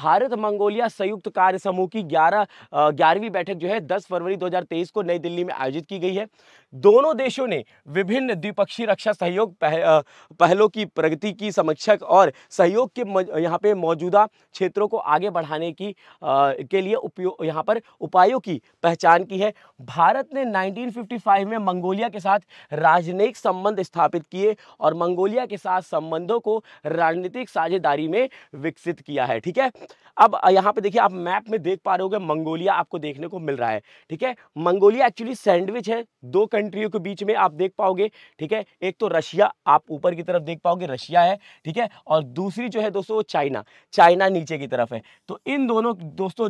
भारत मंगोलिया संयुक्त कार्य समूह की ग्यारह ग्यारहवीं बैठक जो है दस फरवरी 2023 को नई दिल्ली में आयोजित की गई है दोनों देशों ने विभिन्न द्विपक्षीय रक्षा सहयोग पह, पहलों की प्रगति की समीक्षक और सहयोग के यहाँ पे मौजूदा क्षेत्रों को आगे बढ़ाने की आ, के लिए उपयोग यहाँ पर उपायों की पहचान की है भारत ने 1955 में मंगोलिया के साथ राजनयिक संबंध स्थापित किए और मंगोलिया के साथ संबंधों को राजनीतिक साझेदारी में विकसित किया है ठीक है अब यहाँ पे देखिए आप मैप में देख पा रहे हो मंगोलिया आपको देखने को मिल रहा है ठीक है मंगोलिया एक्चुअली सैंडविच है दो कंट्री कंट्रियों के बीच में आप देख पाओगे ठीक है एक तो रशिया आप ऊपर की तरफ देख पाओगे रशिया है ठीक है और दूसरी जो है दोस्तों चाइना चाइना नीचे की तरफ है तो इन दोनों दोस्तों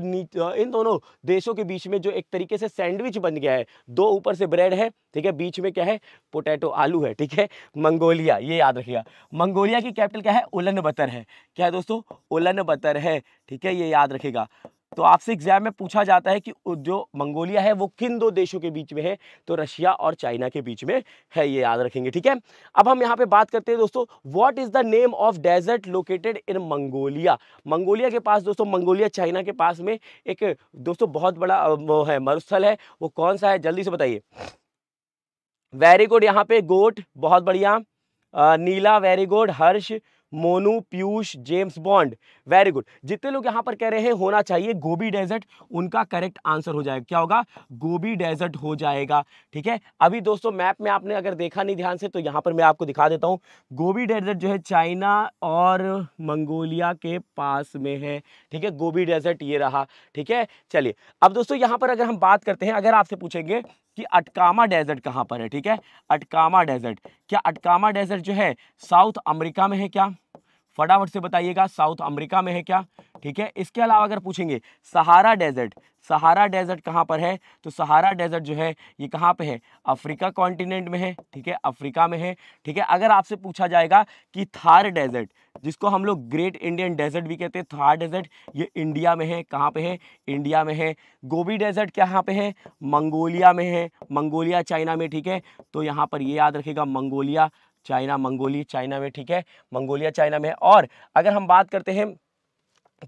इन दोनों देशों के बीच में जो एक तरीके से सैंडविच बन गया है दो ऊपर से ब्रेड है ठीक है बीच में क्या है पोटैटो आलू है ठीक है मंगोलिया ये याद रखिएगा मंगोलिया की कैपिटल क्या है उलन है क्या है दोस्तों उलन है ठीक है ये याद रखेगा तो आपसे एग्जाम में पूछा जाता है कि जो मंगोलिया है वो किन दो देशों के बीच में है तो रशिया और चाइना के बीच में है ये याद रखेंगे ठीक है अब हम यहाँ पे बात करते हैं दोस्तों what is the name of desert located in Mongolia Mongolia के पास दोस्तों मंगोलिया चाइना के पास में एक दोस्तों बहुत बड़ा वो है मरुस्थल है वो कौन सा है जल्दी से बताइए वेरी गुड यहाँ पे गोट बहुत बढ़िया Neela very good Harsh Monu Piyush James Bond very good जितने लोग यहां पर कह रहे हैं होना चाहिए गोबी डेजर्ट उनका करेक्ट आंसर हो जाएगा क्या होगा गोबी डेजर्ट हो जाएगा ठीक है अभी दोस्तों मैप में आपने अगर देखा नहीं ध्यान से तो यहां पर मैं आपको दिखा देता हूं गोबी डेजर्ट जो है चाइना और मंगोलिया के पास में है ठीक है गोबी डेजर्ट ये रहा ठीक है चलिए अब दोस्तों यहां पर अगर हम बात करते हैं अगर आपसे पूछेंगे कि अटकामा डेजर्ट कहाँ पर है ठीक है अटकामा डेजर्ट क्या अटकामा डेजर्ट जो है साउथ अमेरिका में है क्या फटाफट से बताइएगा साउथ अमेरिका में है क्या ठीक है इसके अलावा अगर पूछेंगे सहारा डेजर्ट सहारा डेजर्ट कहाँ पर है तो सहारा डेजर्ट जो है ये कहाँ पे है अफ्रीका कॉन्टिनेंट में है ठीक है अफ्रीका में है ठीक है अगर आपसे पूछा जाएगा कि थार डेजर्ट जिसको हम लोग ग्रेट इंडियन डेजर्ट भी कहते हैं थार डेजर्ट ये इंडिया में है कहाँ पे है इंडिया में है गोबी डेजर्ट कहाँ पे है मंगोलिया में है मंगोलिया चाइना में ठीक है तो यहाँ पर ये याद रखेगा मंगोलिया चाइना मंगोली चाइना में ठीक है मंगोलिया चाइना में और अगर हम बात करते हैं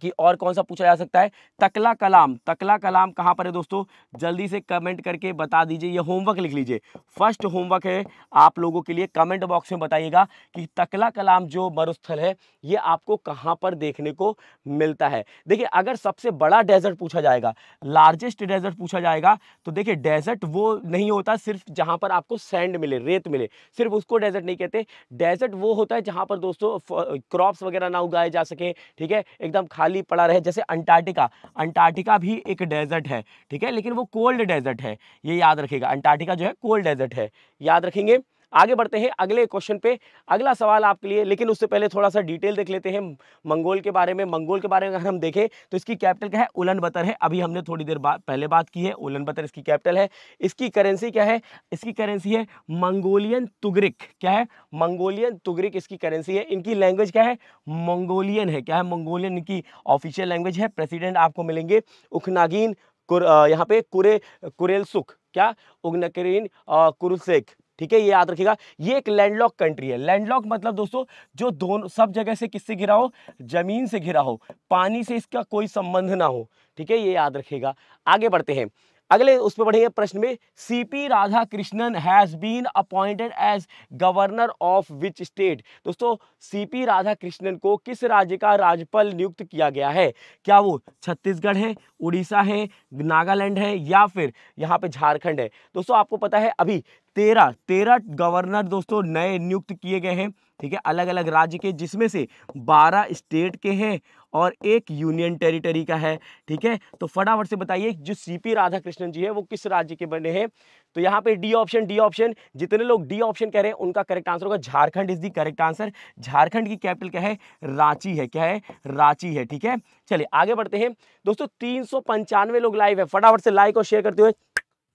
कि और कौन सा पूछा जा सकता है तकला कलाम तकला कलाम कहाँ पर है दोस्तों जल्दी से कमेंट करके बता दीजिए ये होमवर्क लिख लीजिए फर्स्ट होमवर्क है आप लोगों के लिए कमेंट बॉक्स में बताइएगा कि तकला कलाम जो मरुस्थल है ये आपको कहाँ पर देखने को मिलता है देखिए अगर सबसे बड़ा डेजर्ट पूछा जाएगा लार्जेस्ट डेजर्ट पूछा जाएगा तो देखिए डेजर्ट वो नहीं होता सिर्फ जहाँ पर आपको सैंड मिले रेत मिले सिर्फ उसको डेजर्ट नहीं कहते डेजर्ट वो होता है जहाँ पर दोस्तों क्रॉप्स वगैरह ना उगाए जा सकें ठीक है एकदम खाली पड़ा रहे जैसे अंटार्कटिका अंटार्कटिका भी एक डेजर्ट है ठीक है लेकिन वो कोल्ड डेजर्ट है ये याद रखिएगा अंटार्कटिका जो है कोल्ड डेजर्ट है याद रखेंगे आगे बढ़ते हैं अगले क्वेश्चन पे अगला सवाल आपके लिए लेकिन उससे पहले थोड़ा सा डिटेल देख लेते हैं मंगोल के बारे में मंगोल के बारे में अगर हम देखें तो इसकी कैपिटल क्या है उलन बतर है अभी हमने थोड़ी देर बाद पहले बात की है उलन बतर इसकी कैपिटल है इसकी करेंसी क्या है इसकी करेंसी है मंगोलियन तुगरिक क्या है मंगोलियन तुगरिक इसकी करेंसी है इनकी लैंग्वेज क्या है मंगोलियन है क्या है मंगोलियन इनकी ऑफिशियल लैंग्वेज है प्रेसिडेंट आपको मिलेंगे उखनागीन यहाँ पे कुरे कुरेल सुख क्या उगनकरीन कुरुसेख ठीक है ये याद रखिएगा ये एक लैंडलॉक कंट्री है लैंडलॉक मतलब दोस्तों जो दोनों सब जगह से किससे घिरा हो जमीन से घिरा हो पानी से इसका कोई संबंध ना हो ठीक है ये याद रखिएगा आगे बढ़ते हैं अगले उस पर बढ़ेंगे प्रश्न में CP Radha Krishnan has been appointed as governor of which state दोस्तों सीपी राधा कृष्णन को किस राज्य का राज्यपाल नियुक्त किया गया है क्या वो छत्तीसगढ़ है उड़ीसा है नागालैंड है या फिर यहाँ पे झारखंड है दोस्तों आपको पता है अभी तेरह तेरह गवर्नर दोस्तों नए नियुक्त किए गए हैं ठीक है अलग अलग राज्य के जिसमें से बारह स्टेट के हैं और एक यूनियन टेरिटरी का है ठीक है तो फटाफट से बताइए जो सीपी राधा कृष्णन जी है वो किस राज्य के बने हैं तो यहाँ पे डी ऑप्शन डी ऑप्शन जितने लोग डी ऑप्शन कह रहे हैं उनका करेक्ट आंसर होगा Jharkhand is the correct answer Jharkhand की कैपिटल क्या है रांची है क्या है रांची है ठीक है चलिए आगे बढ़ते हैं दोस्तों तीन लोग लाइव है फटाफट से लाइक और शेयर करते हुए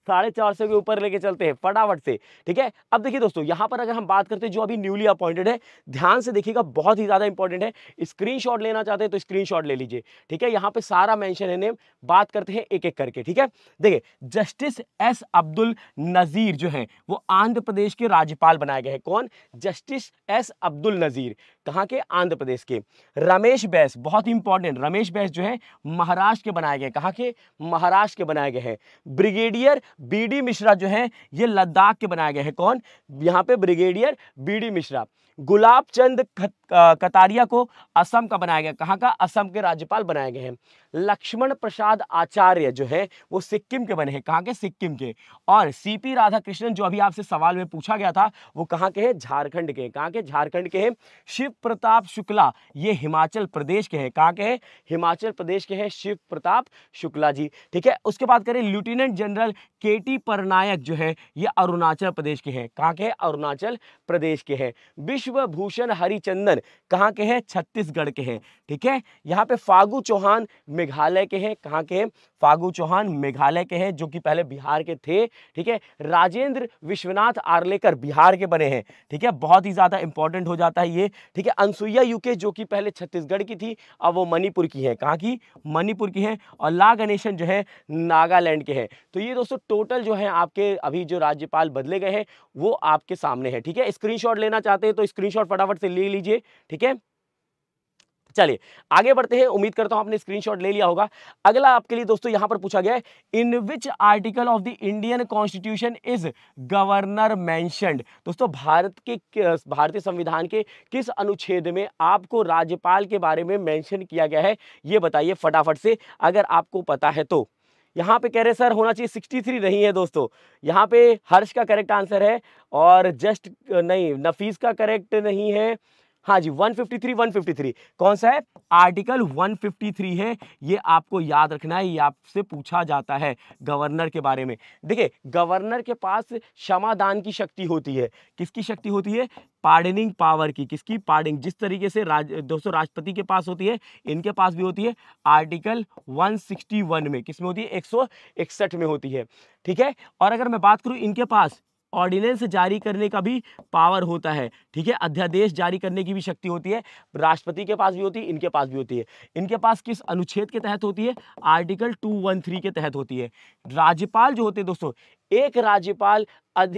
साढ़े चार सौ के ऊपर लेके चलते हैं फटाफट से ठीक है अब देखिए दोस्तों यहाँ पर अगर हम बात करते हैं जो अभी न्यूली अपॉइंटेड है ध्यान से देखिएगा बहुत ही ज़्यादा इंपॉर्टेंट है स्क्रीनशॉट लेना चाहते हैं तो स्क्रीनशॉट ले लीजिए ठीक है यहाँ पे सारा मेंशन है नेम बात करते हैं एक एक करके ठीक है देखिए जस्टिस एस अब्दुल नज़ीर जो हैं वो आंध्र प्रदेश के राज्यपाल बनाए गए हैं कौन जस्टिस एस अब्दुल नज़ीर कहाँ के आंध्र प्रदेश के रमेश बैस बहुत ही इंपॉर्टेंट रमेश बैस जो है महाराष्ट्र के बनाए गए कहाँ के महाराष्ट्र के बनाए गए हैं ब्रिगेडियर बीडी मिश्रा जो है ये लद्दाख के बनाए गए हैं कौन यहाँ पे ब्रिगेडियर बीडी मिश्रा गुलाब चंद कतारिया को असम का बनाया गया कहाँ का असम के राज्यपाल बनाए गए हैं लक्ष्मण प्रसाद आचार्य जो है वो सिक्किम के बने हैं कहाँ के सिक्किम के और सी पी राधा कृष्णन जो अभी आपसे सवाल में पूछा गया था वो कहाँ के हैं झारखंड के कहाँ के झारखंड के हैं शिव प्रताप शुक्ला ये हिमाचल प्रदेश के हैं कहाँ के हैं हिमाचल प्रदेश के हैं शिव प्रताप शुक्ला जी ठीक है उसके बाद करें lieutenant general K T Parnaik जो है ये अरुणाचल प्रदेश के हैं कहाँ के अरुणाचल प्रदेश के हैं विश्व विश्व भूषण हरिचंदन कहाँ के हैं छत्तीसगढ़ के हैं ठीक है यहाँ पे फागू चौहान मेघालय के हैं कहाँ के हैं फागू चौहान मेघालय के हैं जो कि पहले बिहार के थे ठीक है राजेंद्र विश्वनाथ आर्लेकर बिहार के बने हैं ठीक है बहुत ही ज़्यादा इंपॉर्टेंट हो जाता है ये ठीक है अनसुईया यूके जो कि पहले छत्तीसगढ़ की थी अब वो मणिपुर की है कहाँ की मणिपुर की है और ला गणेशन जो है नागालैंड के हैं तो ये दोस्तों टोटल जो है आपके अभी जो राज्यपाल बदले गए हैं वो आपके सामने है ठीक है स्क्रीनशॉट लेना चाहते हैं तो स्क्रीनशॉट फटाफट से ले लीजिए ठीक है चलिए आगे बढ़ते हैं उम्मीद करता हूं आपने स्क्रीनशॉट ले लिया होगा अगला आपके लिए दोस्तों यहां पर पूछा गया है in which article of the Indian constitution is governor मैं दोस्तों भारत के भारतीय संविधान के किस अनुच्छेद में आपको राज्यपाल के बारे में मेंशन किया गया है ये बताइए फटाफट से अगर आपको पता है तो यहाँ पे कह रहे सर होना चाहिए सिक्सटी थ्री नहीं है दोस्तों यहाँ पे हर्ष का करेक्ट आंसर है और जस्ट नहीं नफीस का करेक्ट नहीं है हाँ जी 153 153 कौन सा है आर्टिकल 153 है ये आपको याद रखना है ये आपसे पूछा जाता है गवर्नर के बारे में देखिए गवर्नर के पास क्षमादान की शक्ति होती है किसकी शक्ति होती है पार्डनिंग पावर की किसकी पार्डनिंग जिस तरीके से राज दोस्तों राष्ट्रपति के पास होती है इनके पास भी होती है आर्टिकल 161 में किस में होती है एक में होती है ठीक है और अगर मैं बात करूँ इनके पास ऑर्डिनेंस जारी करने का भी पावर होता है ठीक है अध्यादेश जारी करने की भी शक्ति होती है राष्ट्रपति के पास भी होती है इनके पास भी होती है इनके पास किस अनुच्छेद के तहत होती है आर्टिकल टू के तहत होती है राज्यपाल जो होते हैं दोस्तों एक राज्यपाल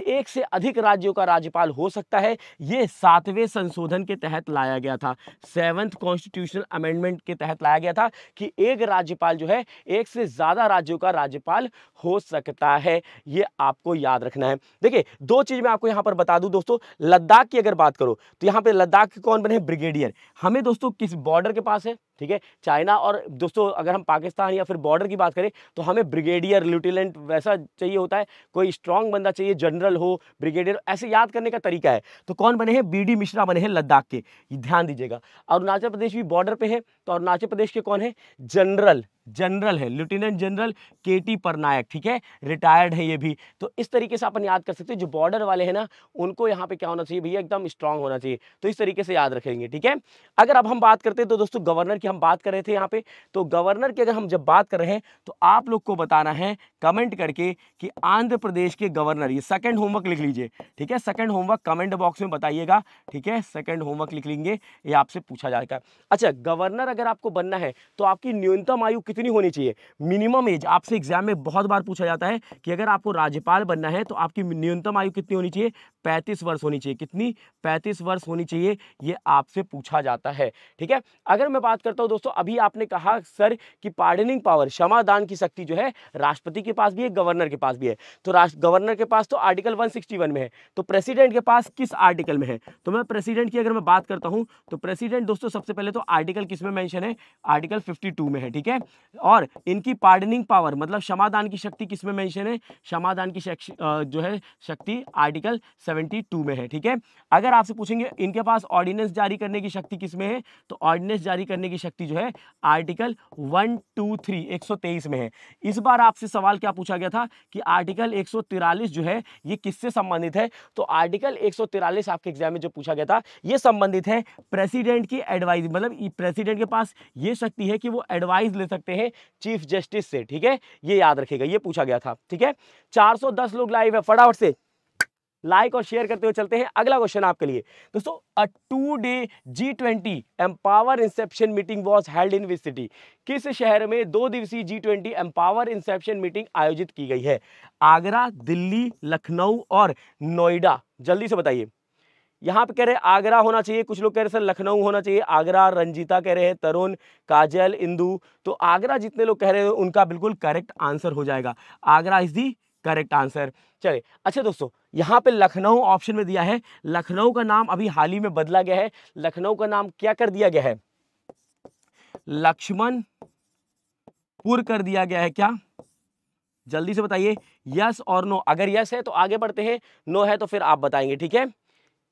एक से अधिक राज्यों का राज्यपाल हो सकता है ये सातवें संशोधन के तहत लाया गया था सेवन्थ कॉन्स्टिट्यूशनल अमेंडमेंट के तहत लाया गया था कि एक राज्यपाल जो है एक से ज़्यादा राज्यों का राज्यपाल हो सकता है ये आपको याद रखना है देखिए दो चीज़ मैं आपको यहाँ पर बता दूँ दोस्तों लद्दाख की अगर बात करो तो यहाँ पर लद्दाख के कौन बने ब्रिगेडियर हमें दोस्तों किस बॉर्डर के पास है ठीक है चाइना और दोस्तों अगर हम पाकिस्तान या फिर बॉर्डर की बात करें तो हमें ब्रिगेडियर ल्यूटिनेंट वैसा चाहिए होता है कोई स्ट्रांग बंदा चाहिए जनरल हो ब्रिगेडियर ऐसे याद करने का तरीका है तो कौन बने हैं बी डी मिश्रा बने हैं लद्दाख के ध्यान दीजिएगा अरुणाचल प्रदेश भी बॉर्डर पे है तो अरुणाचल प्रदेश के कौन है जनरल जनरल है lieutenant general K T Parnaik ठीक है रिटायर्ड है ये भी तो इस तरीके से अपन याद कर सकते हैं जो बॉर्डर वाले हैं ना उनको यहाँ पे क्या होना चाहिए भैया एकदम स्ट्रांग होना चाहिए तो इस तरीके से याद रखेंगे ठीक है अगर अब हम बात करते हैं तो दोस्तों गवर्नर की हम बात कर रहे थे यहाँ पे तो गवर्नर की अगर हम जब बात कर रहे हैं तो आप लोग को बताना है कमेंट करके कि आंध्र प्रदेश के गवर्नर ये सेकेंड होमवर्क लिख लीजिए ठीक है सेकेंड होमवर्क कमेंट बॉक्स में बताइएगा ठीक है सेकेंड होमवर्क लिख लेंगे ये आपसे पूछा जाएगा अच्छा गवर्नर अगर आपको बनना है तो आपकी न्यूनतम आयु कितनी कितनी होनी चाहिए मिनिमम एज आपसे एग्जाम में बहुत बार पूछा जाता है कि अगर आपको राज्यपाल बनना है तो आपकी न्यूनतम आयु कितनी होनी चाहिए पैंतीस वर्ष होनी चाहिए कितनी पैंतीस वर्ष होनी चाहिए ये आपसे पूछा जाता है ठीक है अगर मैं बात करता हूँ दोस्तों अभी आपने कहा सर कि पार्डनिंग पावर क्षमादान की शक्ति जो है राष्ट्रपति के पास भी है गवर्नर के पास भी है तो गवर्नर के पास तो आर्टिकल वन में है तो प्रेसिडेंट के पास किस आर्टिकल में है तो मैं प्रेसिडेंट की अगर मैं बात करता हूँ तो प्रेसिडेंट दोस्तों सबसे पहले तो आर्टिकल किस में मैंशन है आर्टिकल 52 में है ठीक है और इनकी पार्डनिंग पावर मतलब क्षमादान की शक्ति किसमें मेंशन है क्षमादान की शक्ति जो है शक्ति आर्टिकल 72 में है ठीक है अगर आपसे पूछेंगे इनके पास ऑर्डिनेंस जारी करने की शक्ति किसमें है तो ऑर्डिनेंस जारी करने की शक्ति जो है आर्टिकल वन टू थ्री एक सौ तेईस में है इस बार आपसे सवाल क्या पूछा गया था कि आर्टिकल एक सौ तिरालीस जो है ये किससे संबंधित है तो आर्टिकल एक सौ तिरालीस आपके एग्जाम में जो पूछा गया था ये संबंधित है प्रेसिडेंट की एडवाइज मतलब प्रेसिडेंट के पास ये शक्ति है कि वो एडवाइस ले सकते हैं हैं चीफ जस्टिस से ठीक है ये याद रखेगा ये पूछा गया था ठीक है 410 लोग लाइव है फटाफट से लाइक और शेयर करते हुए चलते हैं अगला क्वेश्चन आपके लिए दोस्तों a today G twenty empower inception meeting was held in which city किस शहर में दो दिवसीय G twenty empower inception meeting आयोजित की गई है आगरा दिल्ली लखनऊ और नोएडा जल्दी से बताइए यहाँ पे कह रहे हैं आगरा होना चाहिए कुछ लोग कह रहे हैं सर लखनऊ होना चाहिए आगरा रंजीता कह रहे हैं तरुण काजल इंदू तो आगरा जितने लोग कह रहे हैं उनका बिल्कुल करेक्ट आंसर हो जाएगा Agra is the correct answer चलिए अच्छा दोस्तों यहाँ पे लखनऊ ऑप्शन में दिया है लखनऊ का नाम अभी हाल ही में बदला गया है लखनऊ का नाम क्या कर दिया गया है लक्ष्मणपुर कर दिया गया है क्या जल्दी से बताइए यस और नो अगर यस है तो आगे बढ़ते हैं नो है तो फिर आप बताएंगे ठीक है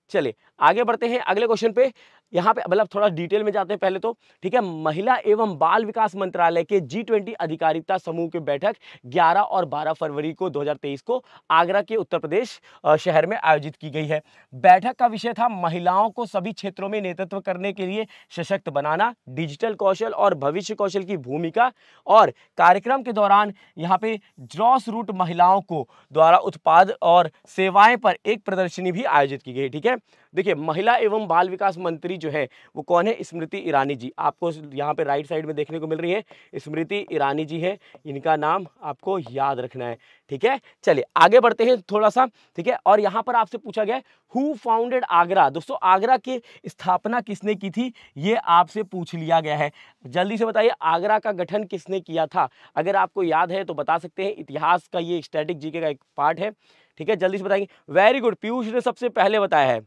चलिए आगे बढ़ते हैं अगले क्वेश्चन पे यहाँ पे मतलब थोड़ा डिटेल में जाते हैं पहले तो ठीक है महिला एवं बाल विकास मंत्रालय के जी ट्वेंटी अधिकारिता समूह की बैठक 11 और 12 फरवरी को 2023 को आगरा के उत्तर प्रदेश शहर में आयोजित की गई है बैठक का विषय था महिलाओं को सभी क्षेत्रों में नेतृत्व करने के लिए सशक्त बनाना डिजिटल कौशल और भविष्य कौशल की भूमिका और कार्यक्रम के दौरान यहाँ पे ग्रॉस रूट महिलाओं को द्वारा उत्पाद और सेवाएं पर एक प्रदर्शनी भी आयोजित की गई ठीक है देखिए महिला एवं बाल विकास मंत्री जो है वो कौन है स्मृति ईरानी जी आपको यहाँ पे राइट साइड में देखने को मिल रही है स्मृति ईरानी जी है इनका नाम आपको याद रखना है ठीक है चलिए आगे बढ़ते हैं थोड़ा सा ठीक है और यहाँ पर आपसे पूछा गया हु फाउंडेड आगरा दोस्तों आगरा की स्थापना किसने की थी ये आपसे पूछ लिया गया है जल्दी से बताइए आगरा का गठन किसने किया था अगर आपको याद है तो बता सकते हैं इतिहास का ये स्टैटिक जीके का एक पार्ट है ठीक है जल्दी से बताएंगे वेरी गुड पीयूष ने सबसे पहले बताया है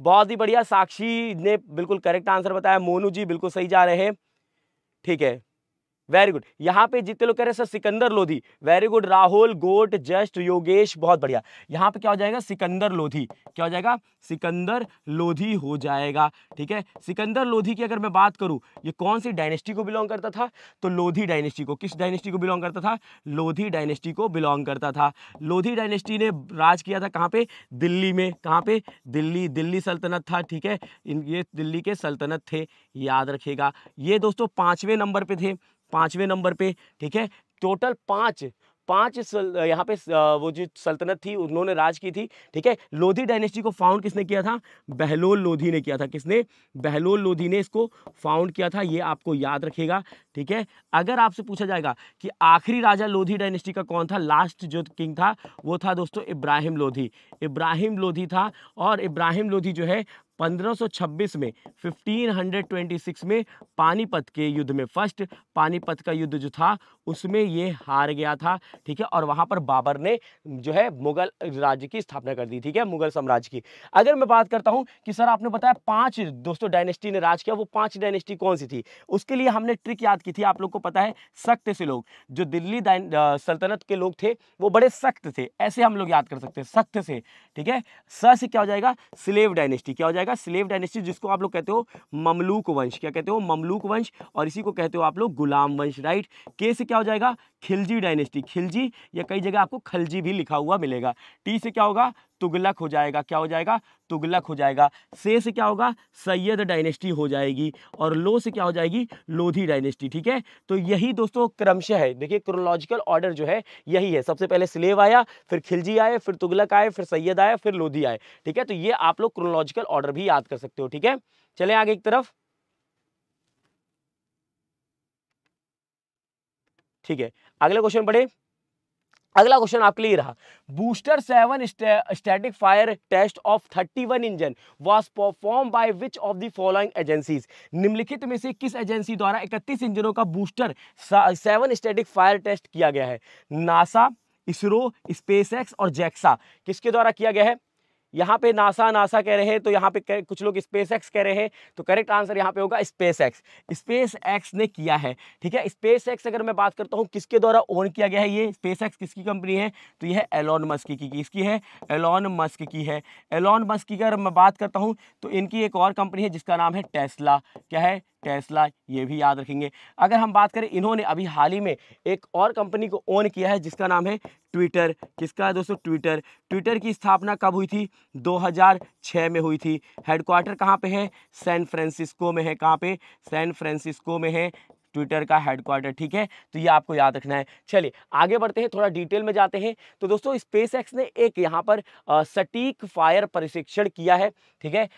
बहुत ही बढ़िया साक्षी ने बिल्कुल करेक्ट आंसर बताया मोनू जी बिल्कुल सही जा रहे हैं ठीक है वेरी गुड यहाँ पे जितने लोग कह रहे हैं sir Sikandar Lodhi very good Rahul got just Yogesh बहुत बढ़िया यहाँ पे क्या हो जाएगा सिकंदर लोधी क्या हो जाएगा सिकंदर लोधी हो जाएगा ठीक है सिकंदर लोधी की अगर मैं बात करूँ ये कौन सी डायनेस्टी को बिलोंग करता था तो लोधी डायनेस्टी को किस डायनेस्टी को बिलोंग करता था लोधी डायनेस्टी को बिलोंग करता था लोधी डायनेस्टी ने राज किया था कहाँ पे दिल्ली में कहाँ पे दिल्ली दिल्ली सल्तनत था ठीक है ये दिल्ली के सल्तनत थे याद रखेगा ये दोस्तों पाँचवें नंबर पर थे पाँचवें नंबर पे ठीक है टोटल पाँच पांच यहाँ पे वो जो सल्तनत थी उन्होंने राज की थी ठीक है लोधी डायनेस्टी को फाउंड किसने किया था बहलोल लोधी ने किया था किसने बहलोल लोधी ने इसको फाउंड किया था ये आपको याद रखेगा ठीक है अगर आपसे पूछा जाएगा कि आखिरी राजा लोधी डायनेस्टी का कौन था लास्ट जो किंग था वो था दोस्तों इब्राहिम लोधी इब्राहिम लोधी था और इब्राहिम लोधी जो है 1526 में 1526 में पानीपत के युद्ध में फर्स्ट पानीपत का युद्ध जो था उसमें ये हार गया था ठीक है और वहाँ पर बाबर ने जो है मुगल राज्य की स्थापना कर दी ठीक है मुगल साम्राज्य की अगर मैं बात करता हूँ कि सर आपने बताया पाँच दोस्तों डायनेस्टी ने राज किया वो पाँच डायनेस्टी कौन सी थी उसके लिए हमने ट्रिक याद की थी आप लोग को पता है सख्त से लोग जो दिल्ली सल्तनत के लोग थे वो बड़े सख्त थे ऐसे हम लोग याद कर सकते हैं सख्त से ठीक है स से क्या हो जाएगा स्लेव डायनेस्टी क्या हो जाएगा स्लेव डायनेस्टी जिसको आप लोग कहते हो ममलूक वंश क्या कहते हो ममलूक वंश और इसी को कहते हो आप लोग गुलाम वंश राइट के से क्या क्या हो जाएगा खिलजी डायनेस्टी खिलजी या कई जगह आपको खलजी भी लिखा हुआ मिलेगा टी से क्या होगा तुगलक हो जाएगा क्या हो जाएगा तुगलक हो जाएगा से से क्या होगा सैयद डायनेस्टी हो जाएगी और लो से क्या हो जाएगी लोधी डायनेस्टी ठीक है तो यही दोस्तों क्रमशः है देखिए क्रोलॉजिकल ऑर्डर जो है यही है सबसे पहले स्लेव आया फिर खिलजी आए फिर तुगलक आए फिर सैयद आए फिर लोधी आए ठीक है तो ये आप लोग क्रोलॉजिकल ऑर्डर भी याद कर सकते हो ठीक है चले आगे एक तरफ ठीक है अगला क्वेश्चन पढ़े अगला क्वेश्चन आपके लिए रहा booster seven static fire test of 31 engine was perform by which of the following agencies निम्नलिखित में से किस एजेंसी द्वारा 31 इंजनों का booster seven static fire test किया गया है नासा इसरो स्पेसएक्स और जैक्सा किसके द्वारा किया गया है यहाँ पे नासा नासा कह रहे हैं तो यहाँ पे कुछ लोग स्पेस एक्स कह रहे हैं तो करेक्ट आंसर यहाँ पे होगा स्पेस एक्स स्पेस एक्स ने किया है ठीक है स्पेस एक्स अगर मैं बात करता हूँ किसके द्वारा ओन किया गया है ये स्पेस एक्स किसकी कंपनी है तो यह एलॉन मस्क की किसकी है एलॉन मस्क की है एलॉन मस्क की अगर मैं बात करता हूँ तो इनकी एक और कंपनी है जिसका नाम है टेस्ला क्या है टेस्ला ये भी याद रखेंगे अगर हम बात करें इन्होंने अभी हाल ही में एक और कंपनी को ओन किया है जिसका नाम है ट्विटर किसका है दोस्तों ट्विटर ट्विटर की स्थापना कब हुई थी 2006 में हुई थी हेडक्वार्टर कहाँ पे है सैन फ्रांसिस्को में है कहाँ पे सैन फ्रांसिस्को में है ट्विटर का हेडक्वार्टर ठीक है तो ये आपको याद रखना है चलिए आगे बढ़ते हैं थोड़ा डिटेल में जाते हैं तो दोस्तों स्पेस ने एक यहाँ पर आ, सटीक फायर प्रशिक्षण किया है ठीक है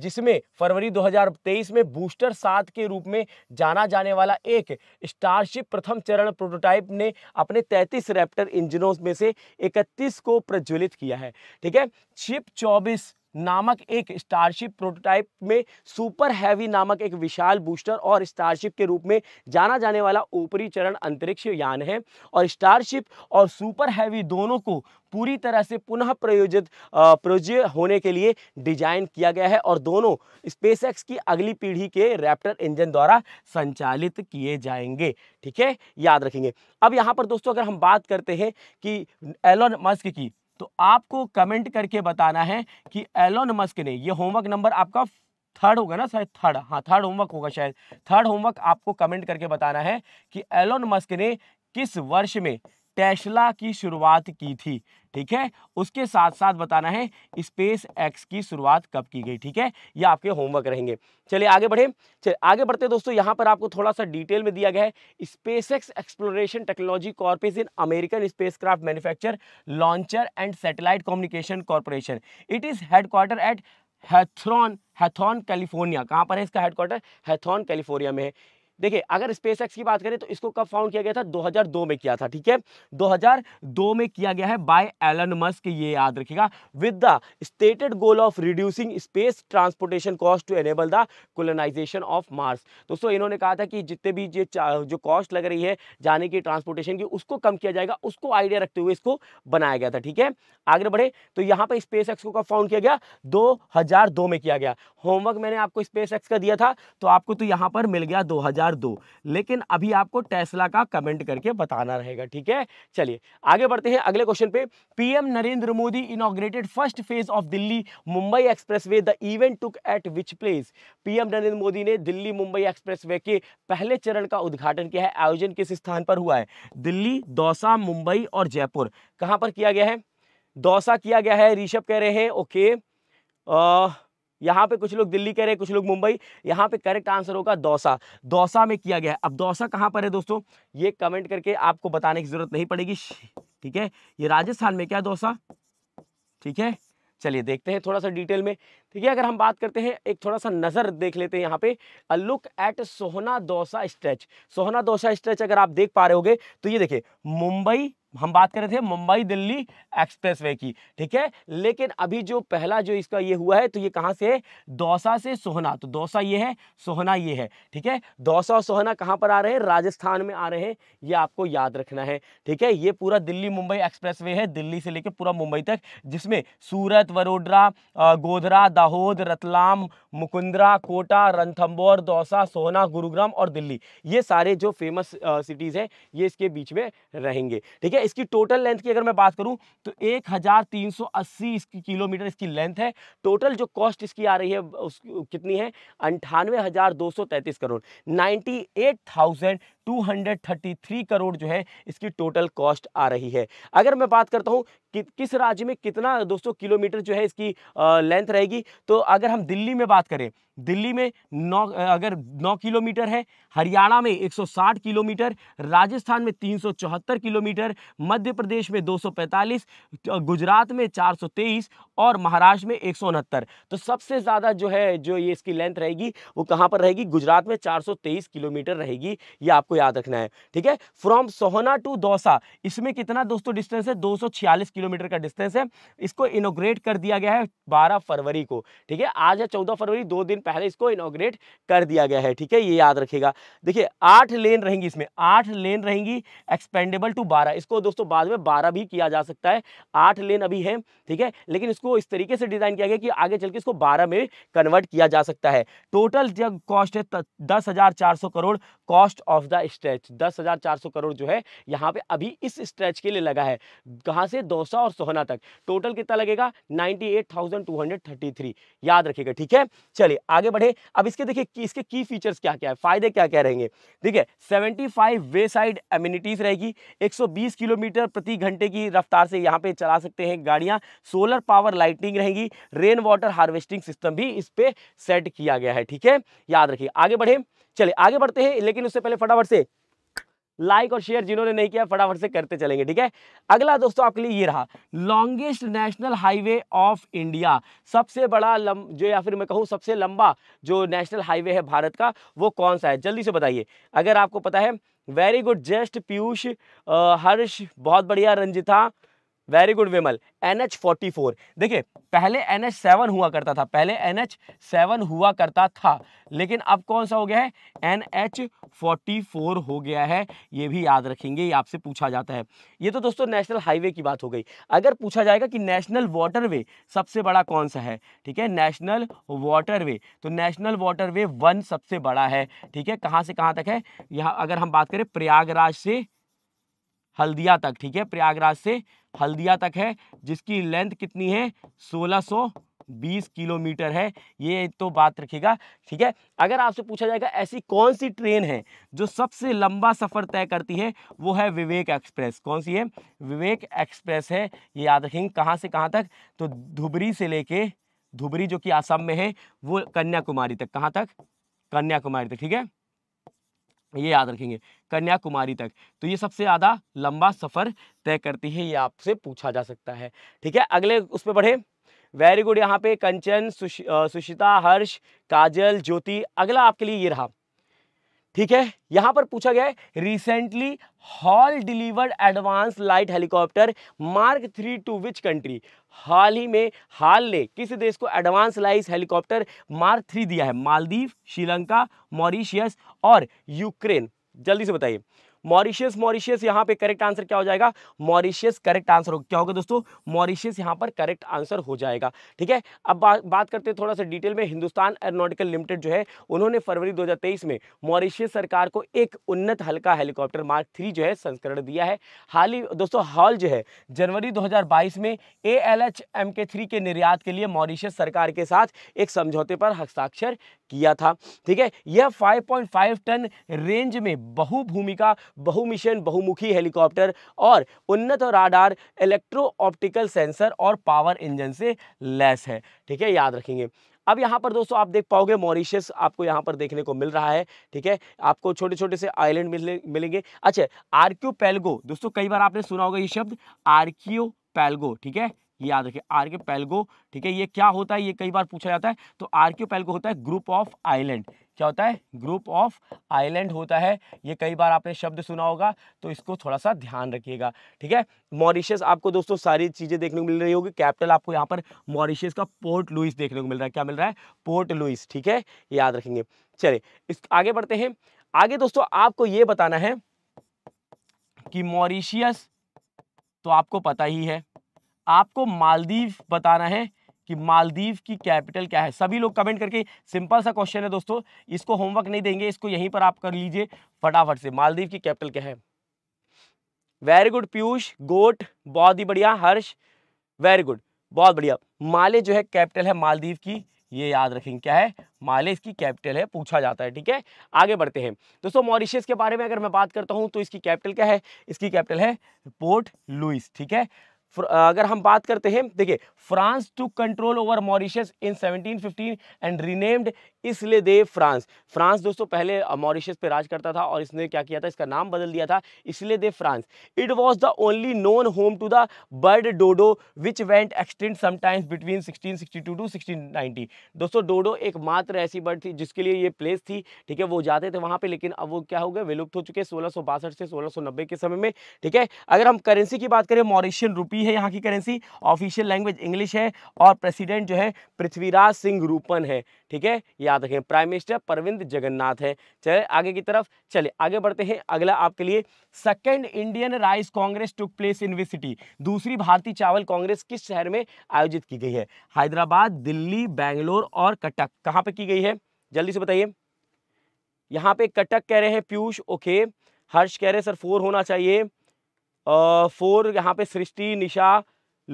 जिसमें फरवरी 2023 में बूस्टर सात के रूप में जाना जाने वाला एक स्टारशिप प्रथम चरण प्रोटोटाइप ने अपने तैतीस रैप्टर इंजनों में से इकतीस को प्रज्वलित किया है ठीक है छिप चौबीस नामक एक स्टारशिप प्रोटोटाइप में सुपर हैवी नामक एक विशाल बूस्टर और स्टारशिप के रूप में जाना जाने वाला ऊपरी चरण अंतरिक्ष यान है और स्टारशिप और सुपर हैवी दोनों को पूरी तरह से पुनः प्रयोजित प्रयोज्य होने के लिए डिजाइन किया गया है और दोनों स्पेसएक्स की अगली पीढ़ी के रैप्टर इंजन द्वारा संचालित किए जाएंगे ठीक है याद रखेंगे अब यहाँ पर दोस्तों अगर हम बात करते हैं कि एलोन मस्क की तो आपको कमेंट करके बताना है कि एलोन मस्क ने ये होमवर्क नंबर आपका थर्ड होगा ना शायद थर्ड हाँ थर्ड होमवर्क होगा शायद थर्ड होमवर्क आपको कमेंट करके बताना है कि एलोन मस्क ने किस वर्ष में टेस्ला की शुरुआत की थी ठीक है उसके साथ साथ बताना है स्पेस एक्स की शुरुआत कब की गई ठीक है ये आपके होमवर्क रहेंगे चलिए आगे बढ़े चलिए आगे बढ़ते दोस्तों यहाँ पर आपको थोड़ा सा डिटेल में दिया गया है SpaceX exploration technology corporation American spacecraft manufacture launcher and satellite communication corporation it is headquarter at Hawthorne Hawthorne California कहाँ पर है इसका हेडक्वार्टर हैथॉन कैलिफोर्निया में है देखिए अगर स्पेस की बात करें तो इसको कब फाउंड किया गया था 2002 में किया था ठीक है 2002 में किया गया है बाय एलन मस्क ये याद रखिएगा with the stated goal of reducing space transportation cost to enable the colonization of Mars दोस्तों इन्होंने कहा था कि जितने भी ये जो कॉस्ट लग रही है जाने की ट्रांसपोर्टेशन की उसको कम किया जाएगा उसको आइडिया रखते हुए इसको बनाया गया था ठीक है आगे बढ़े तो यहाँ पर स्पेस को कब फाउंड किया गया दो में किया गया होमवर्क मैंने आपको स्पेस का दिया था तो आपको तो यहाँ पर मिल गया दो हजार दो लेकिन अभी आपको टेस्ला का कमेंट करके बताना रहेगा ठीक है चलिए आगे बढ़ते हैं अगले क्वेश्चन पे PM Narendra Modi inaugurated first phase of Delhi Mumbai expressway the event took at which place PM Narendra Modi ने दिल्ली मुंबई एक्सप्रेस के पहले चरण का उद्घाटन किया है आयोजन किस स्थान पर हुआ है दिल्ली दौसा मुंबई और जयपुर कहां पर किया गया है दौसा किया गया है ऋषभ कह रहे हैं ओके आ, यहाँ पे कुछ लोग दिल्ली कह रहे हैं कुछ लोग मुंबई यहाँ पे करेक्ट आंसर होगा दौसा दौसा में किया गया है अब दौसा कहाँ पर है दोस्तों ये कमेंट करके आपको बताने की जरूरत नहीं पड़ेगी ठीक है ये राजस्थान में क्या दौसा ठीक है चलिए देखते हैं थोड़ा सा डिटेल में ठीक है अगर हम बात करते हैं एक थोड़ा सा नज़र देख लेते हैं यहाँ पे a look at Sohna Dausa stretch Sohna Dausa stretch अगर आप देख पा रहे होगे तो ये देखिए मुंबई हम बात कर रहे थे मुंबई दिल्ली एक्सप्रेसवे की ठीक है लेकिन अभी जो पहला जो इसका ये हुआ है तो ये कहाँ से दौसा से सोहना तो दौसा ये है सोहना ये है ठीक है दौसा और सोहना कहाँ पर आ रहे हैं राजस्थान में आ रहे हैं ये आपको याद रखना है ठीक है ये पूरा दिल्ली मुंबई एक्सप्रेसवे है दिल्ली से लेकर पूरा मुंबई तक जिसमें सूरत वरोडरा गोधरा दाहोद रतलाम मुकुंदरा कोटा रणथम्बोर दौसा सोहना गुरुग्राम और दिल्ली ये सारे जो फेमस सिटीज़ हैं ये इसके बीच में रहेंगे ठीक है है इसकी टोटल लेंथ की अगर मैं बात करूं तो 1380 इसकी किलोमीटर इसकी लेंथ है टोटल जो कॉस्ट इसकी आ रही है उस कितनी है अंठानवे करोड़ नाइन्टी 233 करोड़ जो है इसकी टोटल कॉस्ट आ रही है अगर मैं बात करता हूँ कि, किस राज्य में कितना दोस्तों किलोमीटर जो है इसकी लेंथ रहेगी तो अगर हम दिल्ली में बात करें दिल्ली में नौ अगर 9 किलोमीटर है हरियाणा में 160 किलोमीटर राजस्थान में 374 किलोमीटर मध्य प्रदेश में 245 गुजरात में 423 और महाराष्ट्र में एक तो सबसे ज़्यादा जो है जो ये इसकी लेंथ रहेगी वो कहाँ पर रहेगी गुजरात में चार किलोमीटर रहेगी ये आपको याद रखना है ठीक है फ्रॉम सोहना टू दौसा इसमें कितना दोस्तों डिस्टेंस है 246 किलोमीटर का डिस्टेंस है इसको इनोग्रेट कर दिया गया है 12 फरवरी को ठीक है आज है 14 फरवरी दो दिन पहले इसको इनोग्रेट कर दिया गया है ठीक है ये याद रखेगा देखिए आठ लेन रहेंगी इसमें आठ लेन रहेंगी एक्सपेंडेबल टू बारह इसको दोस्तों बाद में बारह भी किया जा सकता है आठ लेन अभी है ठीक है लेकिन इसको इस तरीके से डिज़ाइन किया गया कि आगे चल के इसको बारह में कन्वर्ट किया जा सकता है टोटल जब कॉस्ट है दस हजार चार सौ crore cost of the stretch दस हज़ार चार सौ करोड़ जो है यहाँ पे अभी इस स्ट्रेच के लिए लगा है कहाँ से दौसा और सोहना तक टोटल कितना लगेगा ninety eight thousand two hundred thirty three याद रखिएगा ठीक है चलिए आगे बढ़े अब इसके देखिए इसके की फीचर्स क्या क्या है फायदे क्या क्या रहेंगे ठीक है seventy five wayside amenities रहेगी एक सौ बीस किलोमीटर प्रति घंटे की रफ्तार से यहाँ पे चला सकते हैं गाड़ियाँ सोलर पावर लाइटिंग रहेगी रेन वाटर हार्वेस्टिंग सिस्टम भी इस पर सेट किया गया है ठीक है याद रखिए आगे बढ़े चले आगे बढ़ते हैं लेकिन उससे पहले फटाफट से लाइक और शेयर जिन्होंने नहीं किया फटाफट से करते चलेंगे ठीक है अगला दोस्तों आपके लिए ये रहा longest national highway of India सबसे बड़ा लम जो या फिर मैं कहूँ सबसे लंबा जो नेशनल हाईवे है भारत का वो कौन सा है जल्दी से बताइए अगर आपको पता है very good just Piyush Harsh बहुत बढ़िया Ranjita very good Vimal N H forty four देखिए पहले एन एच सेवन हुआ करता था पहले एन एच सेवन हुआ करता था लेकिन अब कौन सा हो गया है एन एच फोर्टी फोर हो गया है ये भी याद रखेंगे ये आपसे पूछा जाता है ये तो दोस्तों नेशनल हाईवे की बात हो गई अगर पूछा जाएगा कि नेशनल वाटरवे सबसे बड़ा कौन सा है ठीक है नेशनल वाटरवे तो नेशनल वाटरवे वन सबसे बड़ा है ठीक है कहाँ से कहाँ तक है यहाँ अगर हम बात करें प्रयागराज से हल्दिया तक ठीक है प्रयागराज से हल्दिया तक है जिसकी लेंथ कितनी है 1620 किलोमीटर है ये तो बात रखेगा ठीक है अगर आपसे पूछा जाएगा ऐसी कौन सी ट्रेन है जो सबसे लंबा सफ़र तय करती है वो है विवेक एक्सप्रेस कौन सी है विवेक एक्सप्रेस है ये याद रखेंगे कहाँ से कहाँ तक तो धुबरी से लेके धुबरी जो कि आसाम में है वो कन्याकुमारी तक कहाँ तक कन्याकुमारी तक ठीक है ये याद रखेंगे कन्याकुमारी तक तो ये सबसे ज़्यादा लंबा सफ़र तय करती है ये आपसे पूछा जा सकता है ठीक है अगले उस पर बढ़े वेरी गुड यहाँ पे कंचन सुश, सुशिता हर्ष काजल ज्योति अगला आपके लिए ये रहा ठीक है यहां पर पूछा गया है recently HAL delivered advance light helicopter mark three to which country हाल ही में हाल ने किस देश को advance light helicopter mark three दिया है मालदीव श्रीलंका मॉरिशियस और यूक्रेन जल्दी से बताइए मॉरिशियस मॉरिशियस यहाँ पे करेक्ट आंसर क्या हो जाएगा मॉरिशियस करेक्ट आंसर हो क्या होगा दोस्तों मॉरिशियस यहाँ पर करेक्ट आंसर हो जाएगा ठीक है अब बा, बात करते हैं थोड़ा सा डिटेल में हिंदुस्तान एरोनोटिकल लिमिटेड जो है उन्होंने फरवरी दो में मॉरिशियस सरकार को एक उन्नत हल्का हेलीकॉप्टर मार्क थ्री जो है संस्करण दिया है हाल ही दोस्तों हाल जो है जनवरी दो में A L H M K three के निर्यात के लिए मॉरिशियस सरकार के साथ एक समझौते पर हस्ताक्षर किया था ठीक है यह 5.5 टन रेंज में बहुभूमिका बहुमिशन बहुमुखी हेलीकॉप्टर और उन्नत राडार इलेक्ट्रो ऑप्टिकल सेंसर और पावर इंजन से लेस है ठीक है याद रखेंगे अब यहाँ पर दोस्तों आप देख पाओगे मॉरिशस आपको यहाँ पर देखने को मिल रहा है ठीक है आपको छोटे छोटे से आइलैंड मिले मिलेंगे अच्छा आर्क्यो पेलगो दोस्तों कई बार आपने सुना होगा ये शब्द आर्क्यो पैलगो ठीक है याद रखिए आर्के पैलगो ठीक है ये क्या होता है ये कई बार पूछा जाता है तो आर्क्यू पेल्गो होता है ग्रुप ऑफ आइलैंड क्या होता है ग्रुप ऑफ आइलैंड होता है ये कई बार आपने शब्द सुना होगा तो इसको थोड़ा सा ध्यान रखिएगा ठीक है मॉरिशस आपको दोस्तों सारी चीज़ें देखने को मिल रही होगी कैपिटल आपको यहाँ पर मॉरिशस का पोर्ट लुइस देखने को मिल रहा है क्या मिल रहा है पोर्ट लुइस ठीक है याद रखेंगे चलिए इस आगे बढ़ते हैं आगे दोस्तों आपको ये बताना है कि मॉरिशियस तो आपको पता ही है आपको मालदीव बताना है कि मालदीव की कैपिटल क्या है सभी लोग कमेंट करके सिंपल सा क्वेश्चन है दोस्तों इसको होमवर्क नहीं देंगे इसको यहीं पर आप कर लीजिए फटाफट से मालदीव की कैपिटल क्या है वेरी गुड पीयूष गोट बहुत ही बढ़िया हर्ष वेरी गुड बहुत बढ़िया माले जो है कैपिटल है मालदीव की ये याद रखेंगे क्या है माले इसकी कैपिटल है पूछा जाता है ठीक है आगे बढ़ते हैं दोस्तों मॉरिशियस के बारे में अगर मैं बात करता हूँ तो इसकी कैपिटल क्या है इसकी कैपिटल है पोर्ट लुइस ठीक है अगर हम बात करते हैं देखिए France took control over Mauritius in 1715 and renamed isle de France France दोस्तों पहले मॉरिशस पे राज करता था और इसने क्या किया था इसका नाम बदल दिया था isle de France it was the only known home to the bird dodo which went extinct sometimes between 1662 to 1690 दोस्तों डोडो एक मात्र ऐसी बर्ड थी जिसके लिए ये प्लेस थी ठीक है वो जाते थे वहाँ पर लेकिन अब वो क्या हो गए विलुप्त हो चुके हैं सोलह से सोलह के समय में ठीक है अगर हम करेंसी की बात करें मॉरिशियन रुपी यूपी है यहाँ की करेंसी ऑफिशियल लैंग्वेज इंग्लिश है और प्रेसिडेंट जो है पृथ्वीराज सिंह रूपन है ठीक है याद रखें प्राइम मिनिस्टर परविंद जगन्नाथ है चले आगे की तरफ चले आगे बढ़ते हैं अगला आपके लिए second Indian rice congress took place in which city दूसरी भारतीय चावल कांग्रेस किस शहर में आयोजित की गई है हैदराबाद दिल्ली बैंगलोर और कटक कहाँ पर की गई है जल्दी से बताइए यहाँ पे कटक कह रहे हैं पीयूष ओके हर्ष कह रहे हैं सर फोर होना चाहिए फोर यहाँ पे सृष्टि निशा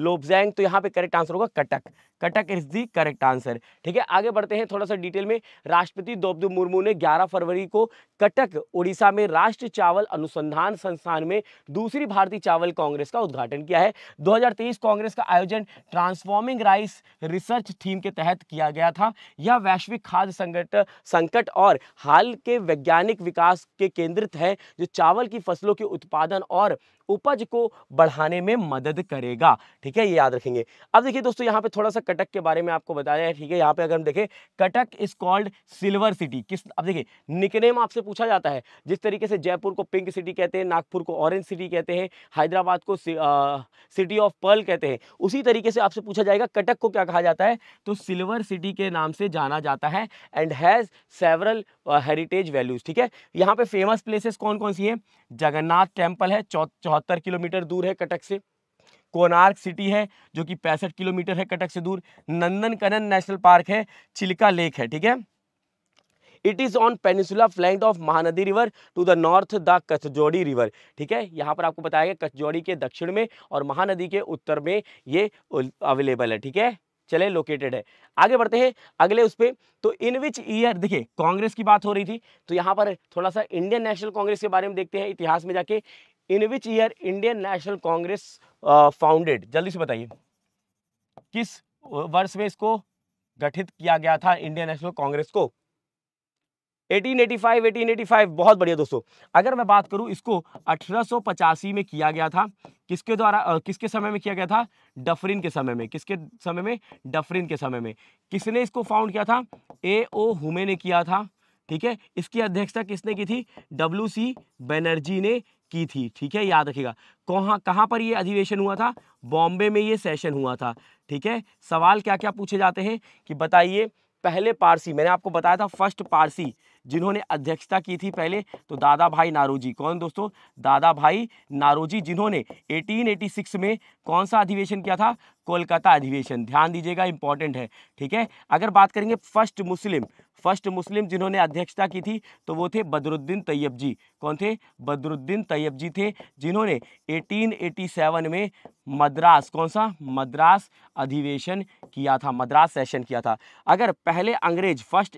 लोबजैंग तो यहाँ पे करेक्ट आंसर होगा Cuttack Cuttack is the correct answer ठीक है आगे बढ़ते हैं थोड़ा सा डिटेल में राष्ट्रपति द्रौपदी मुर्मू ने 11 फरवरी को कटक उड़ीसा में राष्ट्रीय चावल अनुसंधान संस्थान में दूसरी भारतीय चावल कांग्रेस का उद्घाटन किया है 2023 कांग्रेस का आयोजन ट्रांसफॉर्मिंग राइस रिसर्च थीम के तहत किया गया था यह वैश्विक खाद्य संकट संकट और हाल के वैज्ञानिक विकास के केंद्रित है जो चावल की फसलों के उत्पादन और उपज को बढ़ाने में मदद करेगा ठीक है ये याद रखेंगे अब देखिए दोस्तों यहाँ पे थोड़ा सा कटक के बारे में आपको बताया है ठीक है यहाँ पे अगर हम देखें Cuttack is called silver city किस अब देखिए निकनेम आपसे पूछा जाता है जिस तरीके से जयपुर को पिंक सिटी कहते हैं नागपुर को ऑरेंज सिटी कहते हैं हैदराबाद को सिटी ऑफ पर्ल कहते हैं उसी तरीके से आपसे पूछा जाएगा कटक को क्या कहा जाता है तो सिल्वर सिटी के नाम से जाना जाता है and has several heritage values ठीक है यहाँ पे फेमस प्लेसेस कौन कौन सी है जगन्नाथ टेम्पल है चौथ चौहत्तर किलोमीटर दूर है कटक से कोनार्क सिटी है जो कि पैंसठ किलोमीटर है कटक से दूर नंदनकनन नेशनल पार्क है चिल्का लेक है ठीक है it is on peninsula flank of Mahanadi river to the north the Kathajodi river ठीक है यहाँ पर आपको बताया गया कचजोड़ी के दक्षिण में और महानदी के उत्तर में ये अवेलेबल है ठीक है चले लोकेटेड है आगे बढ़ते हैं अगले उस पर तो इन विच ईयर देखिए कांग्रेस की बात हो रही थी तो यहाँ पर थोड़ा सा इंडियन नेशनल कांग्रेस के बारे में देखते हैं इतिहास में जाके in which year Indian National Congress founded जल्दी से बताइए किस वर्ष में इसको गठित किया गया था इंडियन नेशनल कांग्रेस को 1885 1885 बहुत बढ़िया दोस्तों अगर मैं बात करूं इसको अठारह में किया गया था किसके द्वारा किसके समय में किया गया था डफरिन के समय में किसके समय में डफरिन के समय में किसने इसको फाउंड किया था ए ओ हुमे ने किया था ठीक है इसकी अध्यक्षता किसने की थी डब्ल्यू सी बनर्जी ने की थी ठीक है याद रखिएगा कहाँ कहाँ पर ये अधिवेशन हुआ था बॉम्बे में ये सेशन हुआ था ठीक है सवाल क्या क्या पूछे जाते हैं कि बताइए पहले पारसी मैंने आपको बताया था फर्स्ट पारसी जिन्होंने अध्यक्षता की थी पहले तो दादा भाई नारोजी कौन दोस्तों दादा भाई नारोजी जिन्होंने 1886 में कौन सा अधिवेशन किया था कोलकाता अधिवेशन ध्यान दीजिएगा इंपॉर्टेंट है ठीक है अगर बात करेंगे फर्स्ट मुस्लिम फर्स्ट मुस्लिम जिन्होंने अध्यक्षता की थी तो वो थे बदरुद्दीन तैयब जी कौन थे बदरुद्दीन तैयब जी थे जिन्होंने 1887 में मद्रास कौन सा मद्रास अधिवेशन किया था मद्रास सेशन किया था अगर पहले अंग्रेज फर्स्ट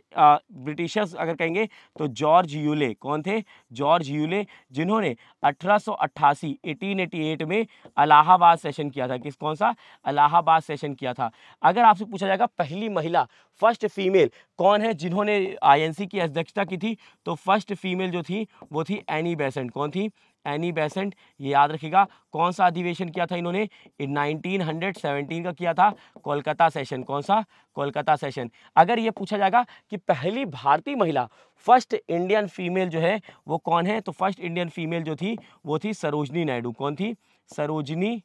ब्रिटिशर्स अगर कहेंगे तो जॉर्ज यूले कौन थे जॉर्ज यूले जिन्होंने 1888 1888 में अलाहाबाद सेशन किया था किस कौन सा अलाहाबाद सेशन किया था अगर आपसे पूछा जाएगा पहली महिला फर्स्ट फीमेल कौन है जिन्होंने इन्होंने आईएनसी की अध्यक्षता की थी तो फर्स्ट फीमेल जो थी वो थी एनी बेसेंट कौन थी एनी बेसेंट ये याद रखिएगा कौन सा अधिवेशन किया था इन्होंने 1917 का किया था कोलकाता सेशन कौन सा कोलकाता सेशन अगर ये पूछा जाएगा कि पहली भारतीय महिला फर्स्ट इंडियन फीमेल जो है वो कौन है तो फर्स्ट इंडियन फीमेल जो थी वो थी सरोजनी नायडू कौन थी सरोजनी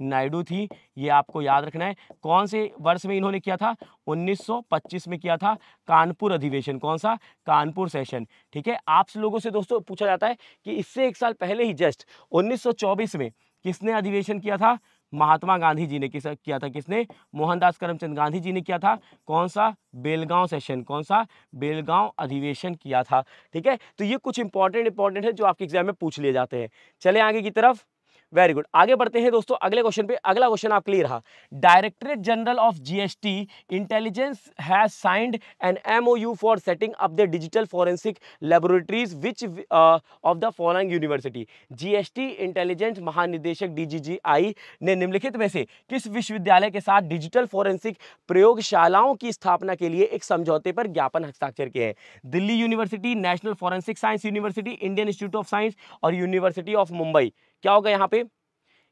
नायडू थी ये आपको याद रखना है कौन से वर्ष में इन्होंने किया था 1925 में किया था कानपुर अधिवेशन कौन सा कानपुर सेशन ठीक है आपसे लोगों से दोस्तों पूछा जाता है कि इससे एक साल पहले ही जस्ट 1924 में किसने अधिवेशन किया था महात्मा गांधी जी ने किस किया था किसने मोहनदास करमचंद गांधी जी ने किया था कौन सा बेलगांव सेशन कौन सा बेलगांव अधिवेशन किया था ठीक है तो ये कुछ इंपॉर्टेंट इंपॉर्टेंट है जो आपके एग्जाम में पूछ लिए जाते हैं चले आगे की तरफ वेरी गुड आगे बढ़ते हैं दोस्तों अगले क्वेश्चन पे अगला क्वेश्चन आपके लिए रहा directorate general of GST intelligence has signed an MOU for setting up the digital forensic laboratories which of the following university GST intelligence महानिदेशक डीजीजीआई ने निम्नलिखित में से किस विश्वविद्यालय के साथ डिजिटल फॉरेंसिक प्रयोगशालाओं की स्थापना के लिए एक समझौते पर ज्ञापन हस्ताक्षर किए हैं Delhi university national forensic science university Indian institute of science और यूनिवर्सिटी ऑफ मुंबई क्या होगा यहाँ पे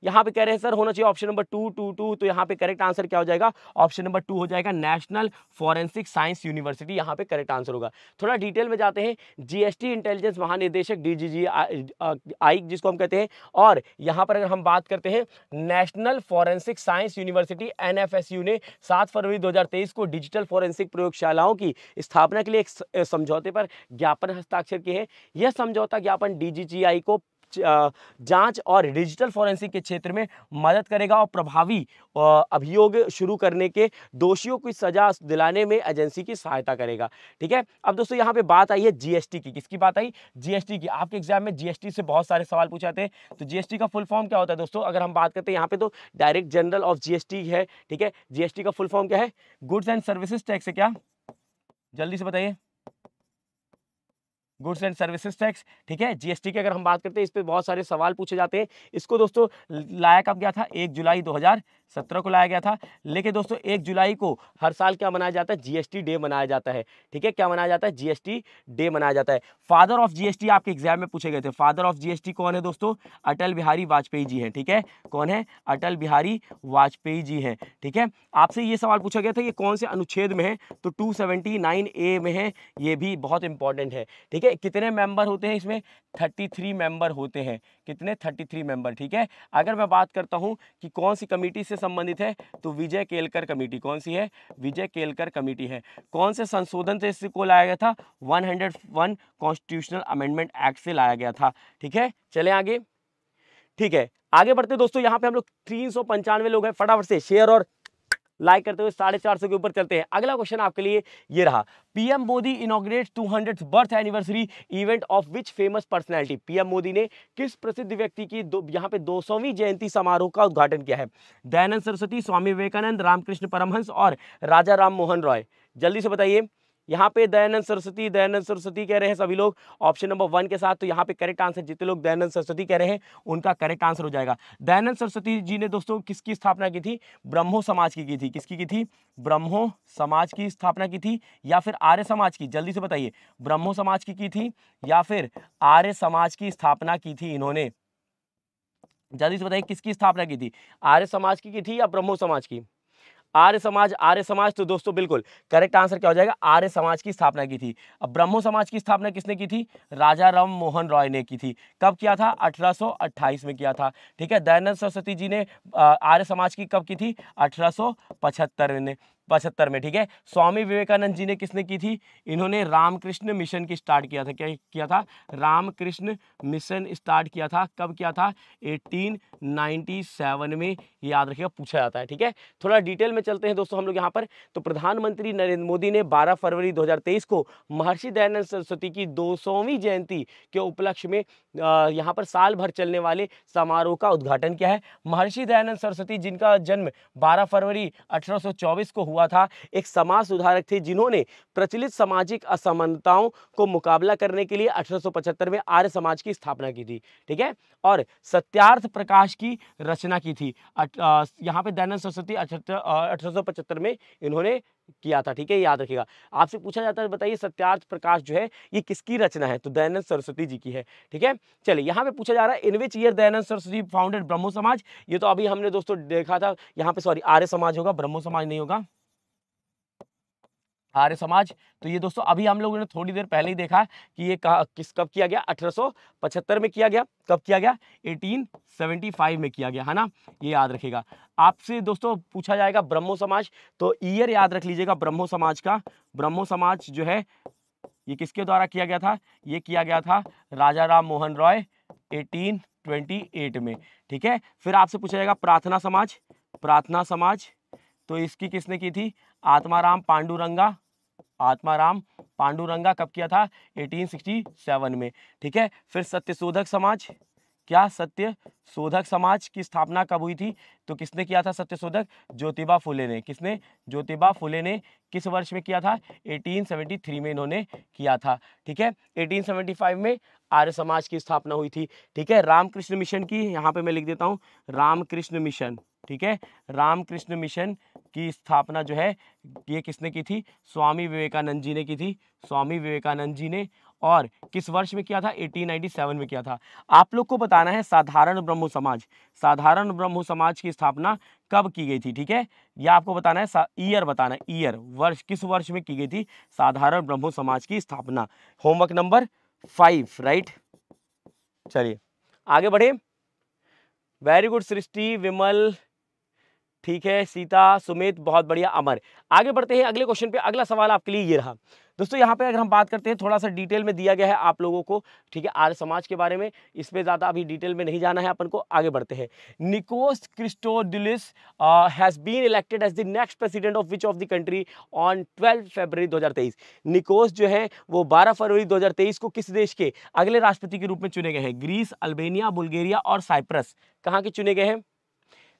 यहाँ पे कह रहे हैं सर होना चाहिए option number two two two तो यहाँ पे करेक्ट आंसर क्या हो जाएगा ऑप्शन नंबर टू हो जाएगा नेशनल फॉरेंसिक साइंस यूनिवर्सिटी यहाँ पे करेक्ट आंसर होगा थोड़ा डिटेल में जाते हैं जीएसटी इंटेलिजेंस महानिदेशक डीजीजी आई जिसको हम कहते हैं और यहाँ पर अगर हम बात करते हैं national forensic science university N ने सात फरवरी दो को डिजिटल फॉरेंसिक प्रयोगशालाओं की स्थापना के लिए एक समझौते पर ज्ञापन हस्ताक्षर किए हैं यह समझौता ज्ञापन डी को जांच और डिजिटल फॉरेंसिक के क्षेत्र में मदद करेगा और प्रभावी अभियोग शुरू करने के दोषियों की सजा दिलाने में एजेंसी की सहायता करेगा ठीक है अब दोस्तों यहाँ पे बात आई है जीएसटी की किसकी बात आई जीएसटी की आपके एग्जाम में जीएसटी से बहुत सारे सवाल पूछे जाते हैं तो जीएसटी का फुल फॉर्म क्या होता है दोस्तों अगर हम बात करते हैं यहाँ पे तो डायरेक्ट जनरल ऑफ जीएसटी है ठीक है जीएसटी का फुल फॉर्म क्या है गुड्स एंड सर्विसेज टैक्स है क्या जल्दी से बताइए गुड्स एंड सर्विसेज टैक्स ठीक है जीएसटी की अगर हम बात करते हैं इस पर बहुत सारे सवाल पूछे जाते हैं इसको दोस्तों लाया कब गया था एक जुलाई 2017 को लाया गया था लेकिन दोस्तों एक जुलाई को हर साल क्या मनाया जाता है जीएसटी डे मनाया जाता है ठीक है क्या मनाया जाता है जीएसटी डे मनाया जाता है फादर ऑफ जीएसटी आपके एग्जाम में पूछे गए थे फादर ऑफ जीएसटी कौन है दोस्तों अटल बिहारी वाजपेयी जी हैं ठीक है कौन है अटल बिहारी वाजपेयी जी हैं ठीक है आपसे ये सवाल पूछा गया था ये कौन से अनुच्छेद में है तो टू ए में है ये भी बहुत इंपॉर्टेंट है ठीक है है कितने मेंबर होते हैं इसमें 33 मेंबर होते हैं कितने 33 मेंबर ठीक है अगर मैं बात करता हूं कि कौन सी कमेटी से संबंधित है तो विजय केलकर कमेटी कौन सी है विजय केलकर कमेटी है कौन से संशोधन से इसको लाया गया था 101 कॉन्स्टिट्यूशनल अमेंडमेंट एक्ट से लाया गया था ठीक है चले आगे ठीक है आगे बढ़ते दोस्तों यहाँ पे हम लोग तीन लोग हैं फटाफट से शेयर और लाइक करते हुए साढ़े चार सौ के ऊपर चलते हैं अगला क्वेश्चन आपके लिए ये रहा PM Modi inaugurate two hundred birth anniversary event of which famous personality PM Modi ने किस प्रसिद्ध व्यक्ति की दो यहाँ पे दो जयंती समारोह का उद्घाटन किया है दयानंद सरस्वती स्वामी विवेकानंद रामकृष्ण परमहंस और राजा राम मोहन रॉय जल्दी से बताइए यहाँ पे दयानंद सरस्वती दयानंद सरस्वती कह रहे हैं सभी लोग ऑप्शन नंबर वन के साथ तो यहाँ पे करेक्ट आंसर जितने लोग दयानंद सरस्वती कह रहे हैं उनका करेक्ट आंसर हो जाएगा दयानंद सरस्वती जी ने दोस्तों किसकी स्थापना की थी ब्रह्मो समाज की की थी किसकी की थी ब्रह्मो समाज की स्थापना की थी या फिर आर्य समाज की जल्दी से बताइए ब्रह्मो समाज की की थी या फिर आर्य समाज की स्थापना की थी इन्होंने जल्दी से बताइए किसकी स्थापना की थी आर्य समाज की की थी या ब्रह्मो समाज की आर्य समाज आर्य समाज तो दोस्तों बिल्कुल करेक्ट आंसर क्या हो जाएगा आर्य समाज की स्थापना की थी अब ब्रह्मो समाज की स्थापना किसने की थी राजा राम मोहन रॉय ने की थी कब किया था 1828 में किया था ठीक है दयानंद सरस्वती जी ने आर्य समाज की कब की थी पचहत्तर में पचहत्तर में ठीक है स्वामी विवेकानंद जी ने किसने की थी इन्होंने रामकृष्ण मिशन की स्टार्ट किया था क्या किया था रामकृष्ण मिशन स्टार्ट किया था कब किया था 1897 में याद रखिएगा पूछा जाता है ठीक है थोड़ा डिटेल में चलते हैं दोस्तों हम लोग यहाँ पर तो प्रधानमंत्री नरेंद्र मोदी ने 12 फरवरी 2023 को महर्षि दयानंद सरस्वती की दो जयंती के उपलक्ष्य में यहाँ पर साल भर चलने वाले समारोह का उद्घाटन किया है महर्षि दयानंद सरस्वती जिनका जन्म बारह फरवरी अठारह को हुआ हुआ था एक समाज सुधारक थे जिन्होंने प्रचलित सामाजिक असमानताओं को मुकाबला करने के लिए 1875 में आर्य समाज की स्थापना की थी ठीक है और सत्यार्थ प्रकाश की रचना की थी यहाँ पे दयानंद सरस्वती अठारह में इन्होंने किया था ठीक है याद रखिएगा आपसे पूछा जाता है बताइए सत्यार्थ प्रकाश जो है ये किसकी रचना है तो दयानंद सरस्वती जी की है ठीक है चलिए यहाँ पे पूछा जा रहा है in which year Dayanand Saraswati founded Brahmo Samaj ये तो अभी हमने दोस्तों देखा था यहाँ पे सॉरी आर्य समाज होगा ब्रह्मो समाज नहीं होगा आर्य समाज तो ये दोस्तों अभी हम लोगों ने थोड़ी देर पहले ही देखा कि ये कहा किस कब किया गया 1875 में किया गया कब किया गया 1875 में किया गया है ना ये याद रखेगा आपसे दोस्तों पूछा जाएगा ब्रह्मो समाज तो ईयर याद रख लीजिएगा ब्रह्मो समाज का ब्रह्मो समाज जो है ये किसके द्वारा किया गया था ये किया गया था राजा राम मोहन रॉय एटीन में ठीक है फिर आपसे पूछा जाएगा प्रार्थना समाज प्रार्थना समाज तो इसकी किसने की थी आत्माराम पांडुरंगा आत्माराम पांडुरंगा कब किया था 1867 में ठीक है फिर सत्यशोधक समाज क्या सत्य शोधक समाज की स्थापना कब हुई थी तो किसने किया था सत्य शोधक ज्योतिबा फुले ने किसने ज्योतिबा फुले ने किस वर्ष में किया था 1873 में इन्होंने किया था ठीक है 1875 में आर्य समाज की स्थापना हुई थी ठीक है रामकृष्ण मिशन की यहाँ पे मैं लिख देता हूँ रामकृष्ण मिशन ठीक है रामकृष्ण मिशन की स्थापना जो है ये किसने की थी स्वामी विवेकानंद जी ने की थी स्वामी विवेकानंद जी ने और किस वर्ष में किया था 1897 में किया था आप लोग को बताना है साधारण ब्रह्मो समाज साधारण ब्रह्म समाज की स्थापना कब की गई थी ठीक है या आपको बताना है ईयर बताना है ईयर वर्ष किस वर्ष में की गई थी साधारण ब्रह्म समाज की स्थापना होमवर्क नंबर फाइव राइट चलिए आगे बढ़े वेरी गुड सृष्टि विमल ठीक है सीता सुमित बहुत बढ़िया अमर आगे बढ़ते हैं अगले क्वेश्चन पे अगला सवाल आपके लिए ये रहा दोस्तों यहाँ पे अगर हम बात करते हैं थोड़ा सा डिटेल में दिया गया है आप लोगों को ठीक है आर्य समाज के बारे में इस पर ज़्यादा अभी डिटेल में नहीं जाना है अपन को आगे बढ़ते हैं Nikos Christodoulides has been elected as the next president of which of the country on 12 फरवरी 2023 निकोस जो है वो बारह फरवरी दो को किस देश के अगले राष्ट्रपति के रूप में चुने गए हैं ग्रीस अल्बेनिया बुल्गेरिया और साइप्रस कहाँ के चुने गए हैं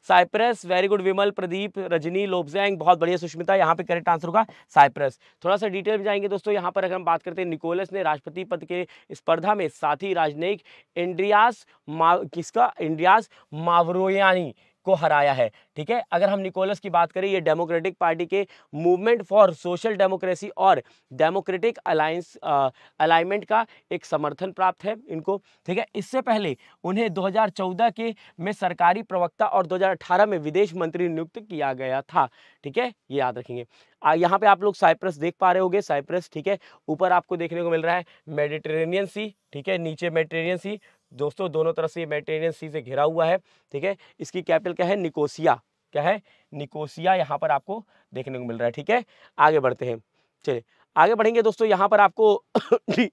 Cyprus very good Vimal Pradeep Rajni Lobzang बहुत बढ़िया सुष्मिता यहाँ पे करेक्ट आंसर होगा साइप्रस थोड़ा सा डिटेल में जाएंगे दोस्तों यहाँ पर अगर हम बात करते हैं निकोलस ने राष्ट्रपति पद के स्पर्धा में साथ ही राजनयिक इंड्रियास मा किसका इंड्रियास मावरोयानी को हराया है ठीक है अगर हम निकोलस की बात करें ये डेमोक्रेटिक पार्टी के मूवमेंट फॉर सोशल डेमोक्रेसी और डेमोक्रेटिक अलायंस अलाइनमेंट का एक समर्थन प्राप्त है इनको ठीक है इससे पहले उन्हें 2014 के में सरकारी प्रवक्ता और 2018 में विदेश मंत्री नियुक्त किया गया था ठीक है ये याद रखेंगे यहाँ पे आप लोग साइप्रस देख पा रहे होंगे साइप्रस ठीक है ऊपर आपको देखने को मिल रहा है मेडिटेरेनियन सी ठीक है नीचे मेडिटेरेनियन सी दोस्तों दोनों तरफ से ये मेडिटेरियन सी से घिरा हुआ है ठीक है इसकी कैपिटल क्या है निकोसिया क्या है निकोसिया यहाँ पर आपको देखने को मिल रहा है ठीक है आगे बढ़ते हैं चलिए आगे बढ़ेंगे दोस्तों यहाँ पर आपको (coughs) (coughs)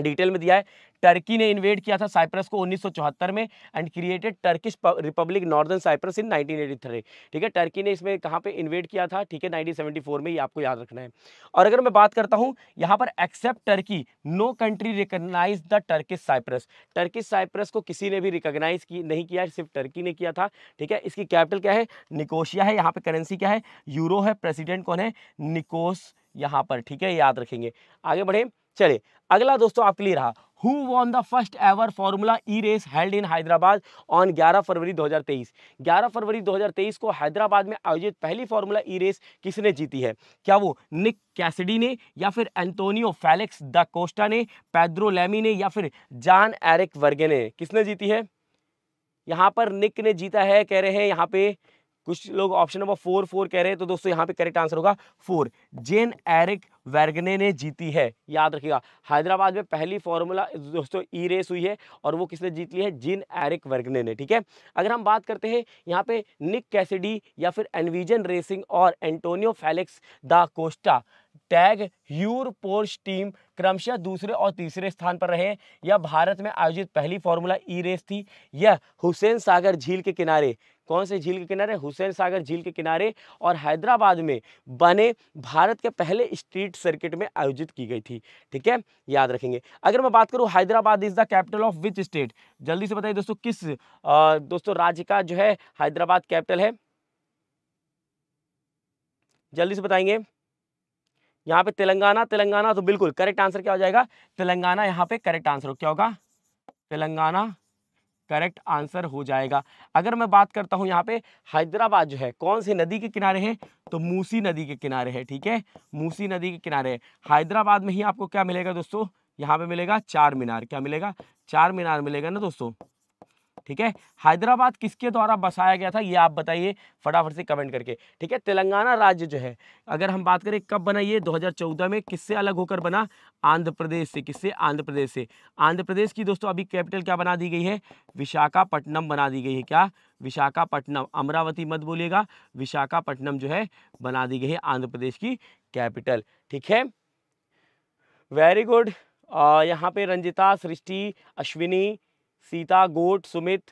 डिटेल में दिया है टर्की ने इन्वेड किया था साइप्रस को 1974 में and created Turkish republic northern Cyprus in 1983 ठीक है टर्की ने इसमें कहाँ पे इन्वेड किया था ठीक है 1974 में ये आपको याद रखना है और अगर मैं बात करता हूँ यहाँ पर except Turkey no country recognize the Turkish Cyprus Turkish Cyprus को किसी ने भी रिकोगनाइज की, नहीं किया सिर्फ टर्की ने किया था ठीक है इसकी कैपिटल क्या है निकोशिया है यहाँ पर करेंसी क्या है यूरो है प्रेसिडेंट कौन है निकोस यहाँ पर ठीक है याद रखेंगे आगे बढ़े चले अगला दोस्तों आपके लिए रहा who won the first ever formula E race held in Hyderabad on 11 फरवरी 2023 11 फरवरी 2023 को हैदराबाद में आयोजित पहली फार्मूला ई रेस किसने जीती है क्या वो निक कैसडी ने या फिर एंटोनियो फेलिक्स द कोस्टा ने पैद्रो लेमी ने या फिर जान एरिक वर्गे ने किसने जीती है यहाँ पर निक ने जीता है कह रहे हैं यहाँ पे कुछ लोग ऑप्शन नंबर फोर फोर कह रहे हैं तो दोस्तों यहाँ पे करेक्ट आंसर होगा फोर जेन एरिक वैगने ने जीती है याद रखिएगा हैदराबाद में पहली फॉर्मूला दोस्तों ई e रेस हुई है और वो किसने जीत ली है जिन एरिक वर्गने ने ठीक है अगर हम बात करते हैं यहाँ पे निक कैसिडी या फिर एनविजन रेसिंग और Antonio Felix da Costa TAG Heuer Porsche team क्रमशः दूसरे और तीसरे स्थान पर रहे यह भारत में आयोजित पहली फॉर्मूला ई रेस थी यह हुसैन सागर झील के किनारे कौन से झील के किनारे हुसैन सागर झील के किनारे और हैदराबाद में बने भारत के पहले स्ट्रीट सर्किट में आयोजित की गई थी ठीक है याद रखेंगे अगर मैं बात करूँ Hyderabad is the capital of which state जल्दी से बताइए दोस्तों किस दोस्तों राज्य का जो है हैदराबाद कैपिटल है जल्दी से बताएंगे यहाँ पे तेलंगाना तेलंगाना तो बिल्कुल करेक्ट आंसर क्या हो जाएगा तेलंगाना यहाँ पे करेक्ट आंसर क्या होगा तेलंगाना करेक्ट आंसर हो जाएगा अगर मैं बात करता हूँ यहाँ पे हैदराबाद जो है कौन सी नदी के किनारे है तो मूसी नदी के किनारे है ठीक है मूसी नदी के किनारे हैदराबाद में ही आपको क्या मिलेगा दोस्तों यहाँ पे मिलेगा चार मीनार क्या मिलेगा चार मीनार मिलेगा ना दोस्तों ठीक है हैदराबाद किसके द्वारा बसाया गया था ये आप बताइए फटाफट से कमेंट करके ठीक है तेलंगाना राज्य जो है अगर हम बात करें कब बना ये 2014 में किससे अलग होकर बना आंध्र प्रदेश से किससे आंध्र प्रदेश से आंध्र प्रदेश की दोस्तों अभी कैपिटल क्या बना दी गई है विशाखापट्टनम बना दी गई है क्या विशाखापट्टनम अमरावती मत बोलिएगा विशाखापट्टनम जो है बना दी गई है आंध्र प्रदेश की कैपिटल ठीक है वेरी गुड यहाँ पे रंजिता सृष्टि अश्विनी सीता गोट सुमित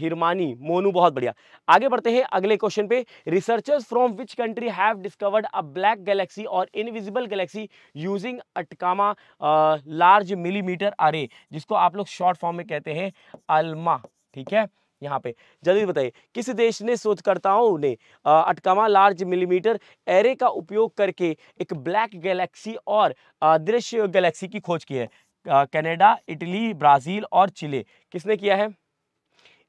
हिरमानी मोनू बहुत बढ़िया आगे बढ़ते हैं अगले क्वेश्चन पे researchers from which country have discovered a black galaxy और invisible galaxy using Atacama large millimetre array जिसको आप लोग शॉर्ट फॉर्म में कहते हैं अल्मा ठीक है यहाँ पे जल्दी बताइए किस देश ने शोधकर्ताओं ने अटकामा लार्ज मिलीमीटर एरे का उपयोग करके एक ब्लैक गैलेक्सी और दृश्य गैलेक्सी की खोज की है कनाडा इटली ब्राज़ील और चिले किसने किया है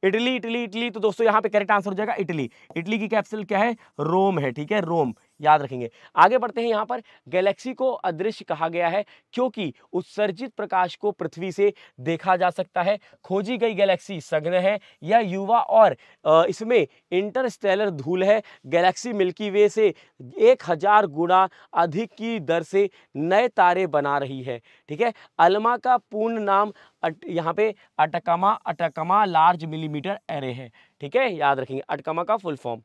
इटली इटली इटली तो दोस्तों यहाँ पे करेक्ट आंसर हो जाएगा इटली इटली की कैपिटल क्या है रोम है ठीक है रोम याद रखेंगे आगे बढ़ते हैं यहाँ पर गैलेक्सी को अदृश्य कहा गया है क्योंकि उत्सर्जित प्रकाश को पृथ्वी से देखा जा सकता है खोजी गई गैलेक्सी सघन है यह युवा और इसमें इंटरस्टेलर धूल है गैलेक्सी मिल्की वे से एक हजार गुना अधिक की दर से नए तारे बना रही है ठीक है अलमा का पूर्ण नाम अट यहाँ पे Atacama Atacama large millimetre array है ठीक है याद रखेंगे अटकमा का फुल फॉर्म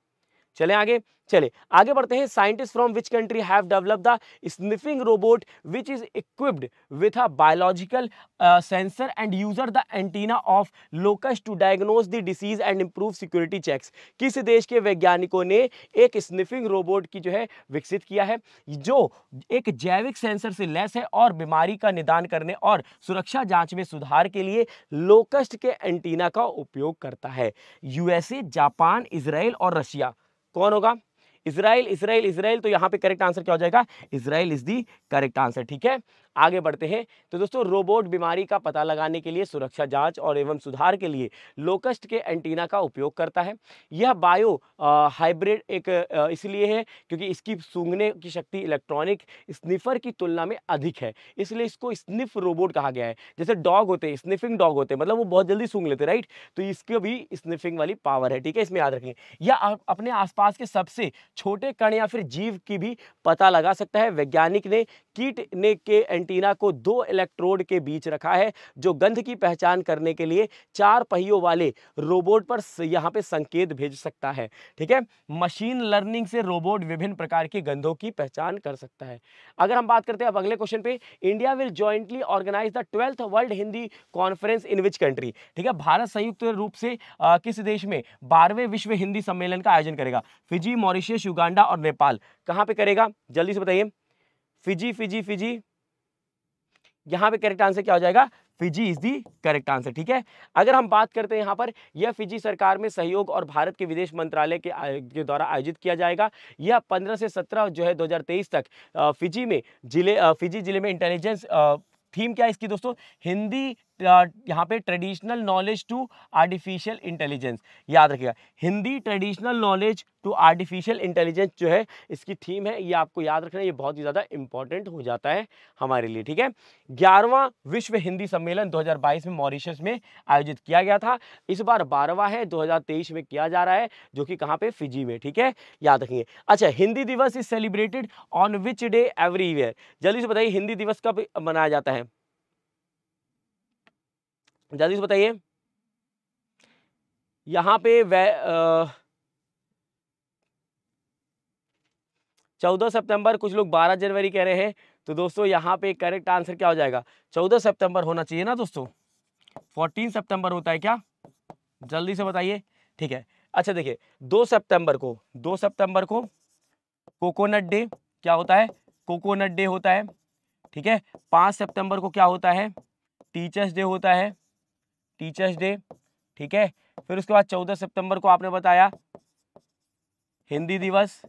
चले आगे चले आगे बढ़ते हैं scientist from which country have develop the sniffing robot which is equipped with a biological sensor and user the antenna of locust to diagnose the disease and improve security checks किस देश के वैज्ञानिकों ने एक स्निफिंग रोबोट की जो है विकसित किया है जो एक जैविक सेंसर से लेस है और बीमारी का निदान करने और सुरक्षा जांच में सुधार के लिए लोकस्ट के एंटीना का उपयोग करता है यूएसए जापान इसराइल और रशिया कौन होगा इसराइल इसराइल इसराइल तो यहाँ पे करेक्ट आंसर क्या हो जाएगा Israel is the correct answer ठीक है आगे बढ़ते हैं तो दोस्तों रोबोट बीमारी का पता लगाने के लिए सुरक्षा जांच और एवं सुधार के लिए लोकस्ट के एंटीना का उपयोग करता है यह बायो हाइब्रिड एक इसलिए है क्योंकि इसकी सूंघने की शक्ति इलेक्ट्रॉनिक स्निफर की तुलना में अधिक है इसलिए इसको स्निफ रोबोट कहा गया है जैसे डॉग होते हैं स्निफिंग डॉग होते हैं मतलब वो बहुत जल्दी सूंघ लेते राइट तो इसकी भी स्निफिंग वाली पावर है ठीक है इसमें याद रखें या अपने आसपास के सबसे छोटे कण या फिर जीव की भी पता लगा सकता है वैज्ञानिक ने कीट ने के एंटीना को दो इलेक्ट्रोड के बीच रखा है जो गंध की पहचान करने के लिए चार पहियों वाले रोबोट पर यहाँ पे संकेत भेज सकता है ठीक है मशीन लर्निंग से रोबोट विभिन्न प्रकार की गंधों की पहचान कर सकता है अगर हम बात करते हैं अब अगले क्वेश्चन पे India will jointly organise the twelfth world Hindi conference in which country ठीक है भारत संयुक्त रूप से आ, किस देश में बारहवें विश्व हिंदी सम्मेलन का आयोजन करेगा फिजी मॉरिशियस युगांडा और नेपाल कहाँ पे करेगा जल्दी से बताइए फिजी फिजी फिजी यहाँ पे करेक्ट आंसर क्या हो जाएगा Fiji is the correct answer ठीक है अगर हम बात करते हैं यहाँ पर यह फिजी सरकार में सहयोग और भारत के विदेश मंत्रालय के के द्वारा आयोजित किया जाएगा यह 15 से 17 जो है 2023 तक फिजी में जिले फिजी जिले में इंटेलिजेंस थीम क्या है इसकी दोस्तों हिंदी यहाँ पे traditional knowledge to artificial intelligence याद रखिएगा Hindi traditional knowledge to artificial intelligence जो है इसकी थीम है ये आपको याद रखना ये बहुत ही ज़्यादा इंपॉर्टेंट हो जाता है हमारे लिए ठीक है ग्यारहवां विश्व हिंदी सम्मेलन 2022 में मॉरिशस में आयोजित किया गया था इस बार बारहवा है दो में किया जा रहा है जो कि कहाँ पर फिजी में ठीक है याद रखेंगे अच्छा Hindi Diwas is celebrated on which day every year जल्दी से बताइए हिंदी दिवस कब मनाया जाता है जल्दी से बताइए यहाँ पे वे चौदह सितंबर कुछ लोग बारह जनवरी कह रहे हैं तो दोस्तों यहाँ पे करेक्ट आंसर क्या हो जाएगा चौदह सितंबर होना चाहिए ना दोस्तों फोर्टीन सितंबर होता है क्या जल्दी से बताइए ठीक है अच्छा देखिए दो सितंबर को दो सितंबर को कोकोनट डे क्या होता है कोकोनट डे होता है ठीक है पांच सितंबर को क्या होता है टीचर्स डे होता है टीचर्स डे ठीक है फिर उसके बाद चौदह सितंबर को आपने बताया हिंदी दिवस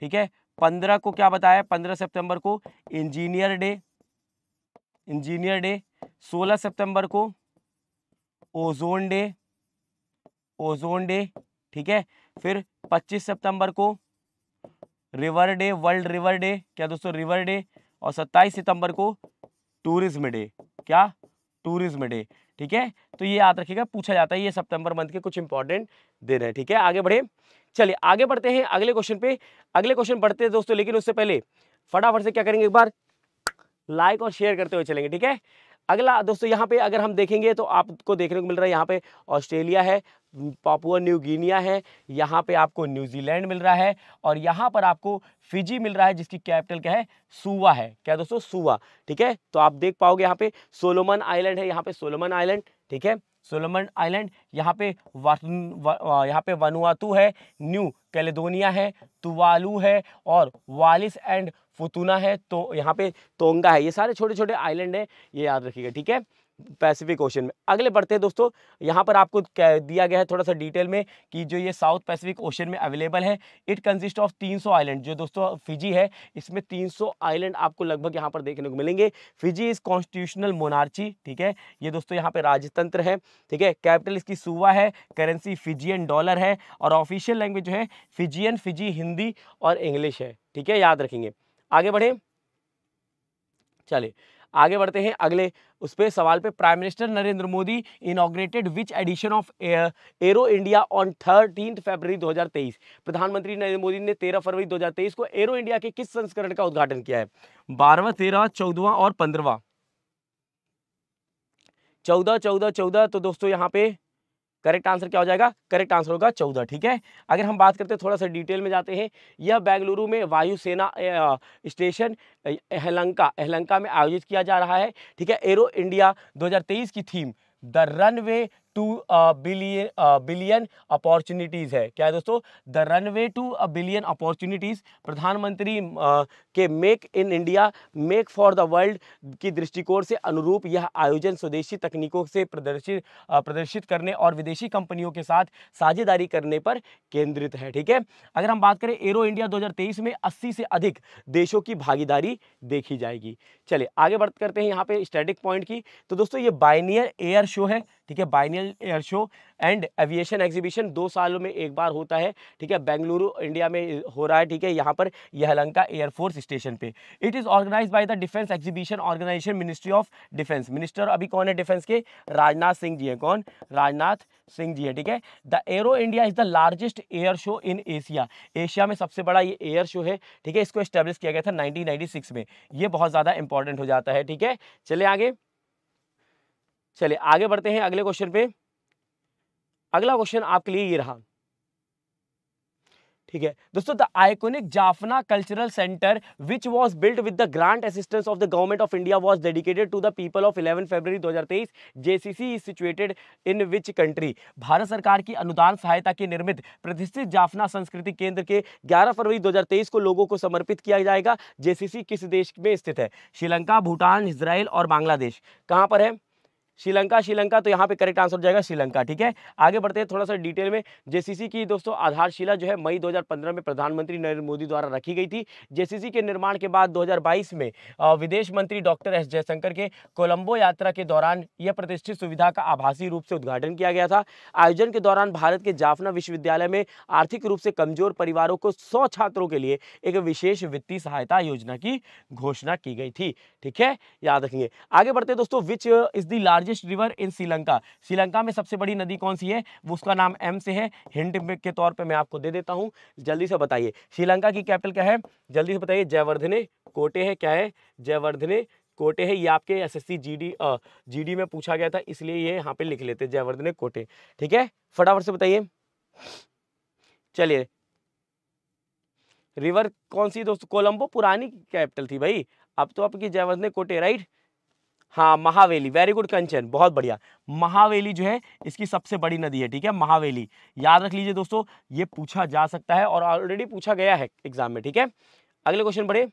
ठीक है पंद्रह को क्या बताया पंद्रह सितंबर को इंजीनियर डे इंजीनियर डे सोलह सितंबर को ओजोन डे ओजोन डे ठीक है फिर पच्चीस सितंबर को river day world river day क्या दोस्तों रिवर डे और सत्ताईस सितंबर को टूरिज्म डे क्या टूरिज्म डे ठीक है तो ये याद रखिएगा पूछा जाता है ये सितंबर मंथ के कुछ इंपॉर्टेंट दिन है ठीक है आगे बढ़े चलिए आगे बढ़ते हैं अगले क्वेश्चन पे अगले क्वेश्चन बढ़ते हैं दोस्तों लेकिन उससे पहले फटाफट से क्या करेंगे एक बार लाइक और शेयर करते हुए चलेंगे ठीक है अगला दोस्तों यहाँ पे अगर हम देखेंगे तो आपको देखने को मिल रहा है यहाँ पे ऑस्ट्रेलिया है पापुआ न्यू गिनिया है यहाँ पे आपको न्यूजीलैंड मिल रहा है और यहाँ पर आपको फिजी मिल रहा है जिसकी कैपिटल क्या है सुवा है क्या दोस्तों सुवा ठीक है तो आप देख पाओगे यहाँ पे सोलोमन आइलैंड है यहाँ पे सोलोमन आइलैंड ठीक है सोलोमन आइलैंड यहाँ पे यहाँ पे वनुआतू है न्यू कैलेडोनिया है तुवालू है और वालिस एंड फुतुना है तो यहाँ पे तोंगा है ये सारे छोटे छोटे आइलैंड हैं ये याद रखिएगा ठीक है पैसिफिक ओशन में अगले बढ़ते हैं दोस्तों यहाँ पर आपको दिया गया है थोड़ा सा डिटेल में कि जो ये साउथ पैसिफिक ओशन में अवेलेबल है इट कंसिस्ट ऑफ 300 सौ आइलैंड जो दोस्तों फिजी है इसमें 300 सौ आइलैंड आपको लगभग यहाँ पर देखने को मिलेंगे फिजी इज़ कॉन्स्टिट्यूशनल मोनार्ची ठीक है ये दोस्तों यहाँ पर राजतंत्र है ठीक है कैपिटल इसकी सुबह है करेंसी फिजियन डॉलर है और ऑफिशियल लैंग्वेज जो है फिजियन फिजी हिंदी और इंग्लिश है ठीक है याद रखेंगे आगे बढ़ें चलिए आगे बढ़ते हैं अगले उस पर सवाल पे prime minister Narendra Modi inaugurated which edition of aero India on thirteen फरवरी 2023 प्रधानमंत्री नरेंद्र मोदी ने 13 फरवरी 2023 को एरो इंडिया के किस संस्करण का उद्घाटन किया है बारहवा तेरह चौदवा और पंद्रवा चौदह चौदह चौदह तो दोस्तों यहाँ पे करेक्ट आंसर क्या हो जाएगा करेक्ट आंसर होगा चौदह ठीक है अगर हम बात करते हैं थोड़ा सा डिटेल में जाते हैं यह बेंगलुरु में वायुसेना स्टेशन एहलंका एहलंका में आयोजित किया जा रहा है ठीक है एरो इंडिया 2023 की theme the runway to billion opportunities है क्या है दोस्तों the runway to a billion opportunities प्रधानमंत्री के make in India make for the world की दृष्टिकोण से अनुरूप यह आयोजन स्वदेशी तकनीकों से प्रदर्शित प्रदर्शित करने और विदेशी कंपनियों के साथ साझेदारी करने पर केंद्रित है ठीक है अगर हम बात करें एरो इंडिया 2023 में 80 से अधिक देशों की भागीदारी देखी जाएगी चलिए आगे बढ़ करते हैं यहाँ पे स्टैटिक पॉइंट की तो दोस्तों ये बाइनियर एयर शो है ठीक है biennial air show and aviation exhibition दो सालों में एक बार होता है ठीक है बेंगलुरु इंडिया में हो रहा है ठीक है यहाँ पर यहलंका एयरफोर्स स्टेशन पे it is organise by the defence exhibition organisation ministry of defence minister अभी कौन है डिफेंस के राजनाथ सिंह जी है कौन राजनाथ सिंह जी है ठीक है the aero India is the largest air show in Asia Asia में सबसे बड़ा ये एयर शो है ठीक है इसको इस्टेब्लिश किया गया था 1996 में ये बहुत ज़्यादा इंपॉर्टेंट हो जाता है ठीक है चले आगे चलिए आगे बढ़ते हैं अगले क्वेश्चन पे अगला क्वेश्चन आपके लिए ये रहा ठीक है दोस्तों the iconic Jaffna cultural centre which was built with the grant assistance of the government of India was dedicated to the people of 11 फरवरी 2023 JCC is situated in which country Bharat सरकार की अनुदान सहायता के निर्मित प्रतिष्ठित जाफना संस्कृति केंद्र के 11 फरवरी 2023 को लोगों को समर्पित किया जाएगा जेसीसी किस देश में स्थित है श्रीलंका भूटान इसराइल और बांग्लादेश कहाँ पर है श्रीलंका श्रीलंका तो यहाँ पे करेक्ट आंसर हो जाएगा श्रीलंका ठीक है आगे बढ़ते हैं थोड़ा सा डिटेल में जेसीसी की दोस्तों आधारशिला जो है मई 2015 में प्रधानमंत्री नरेंद्र मोदी द्वारा रखी गई थी जेसीसी के निर्माण के बाद 2022 में विदेश मंत्री डॉक्टर एस जयशंकर के कोलंबो यात्रा के दौरान यह प्रतिष्ठित सुविधा का आभासी रूप से उद्घाटन किया गया था आयोजन के दौरान भारत के जाफना विश्वविद्यालय में आर्थिक रूप से कमजोर परिवारों को सौ छात्रों के लिए एक विशेष वित्तीय सहायता योजना की घोषणा की गई थी ठीक है याद रखेंगे आगे बढ़ते दोस्तों which is the large largest river in Sri Lanka Sri Lanka में सबसे बड़ी नदी कौन सी है उसका नाम एम से है हिंट के तौर पर मैं आपको दे देता हूँ जल्दी से बताइए श्रीलंका की कैपिटल क्या है जल्दी से बताइए जयवर्धने कोटे है क्या है जयवर्धने कोटे है ये आपके एसएससी जीडी जीडी में पूछा गया था इसलिए ये यहाँ पे लिख लेते हैं जयवर्धने कोटे ठीक है फटाफट से बताइए चलिए रिवर कौन सी दोस्तों कोलंबो पुरानी कैपिटल थी भाई अब तो आपकी जयवर्धने कोटे राइट हाँ महावेली वेरी गुड कंचन बहुत बढ़िया महावेली जो है इसकी सबसे बड़ी नदी है ठीक है महावेली याद रख लीजिए दोस्तों ये पूछा जा सकता है और ऑलरेडी पूछा गया है एग्जाम में ठीक है अगले क्वेश्चन बढ़े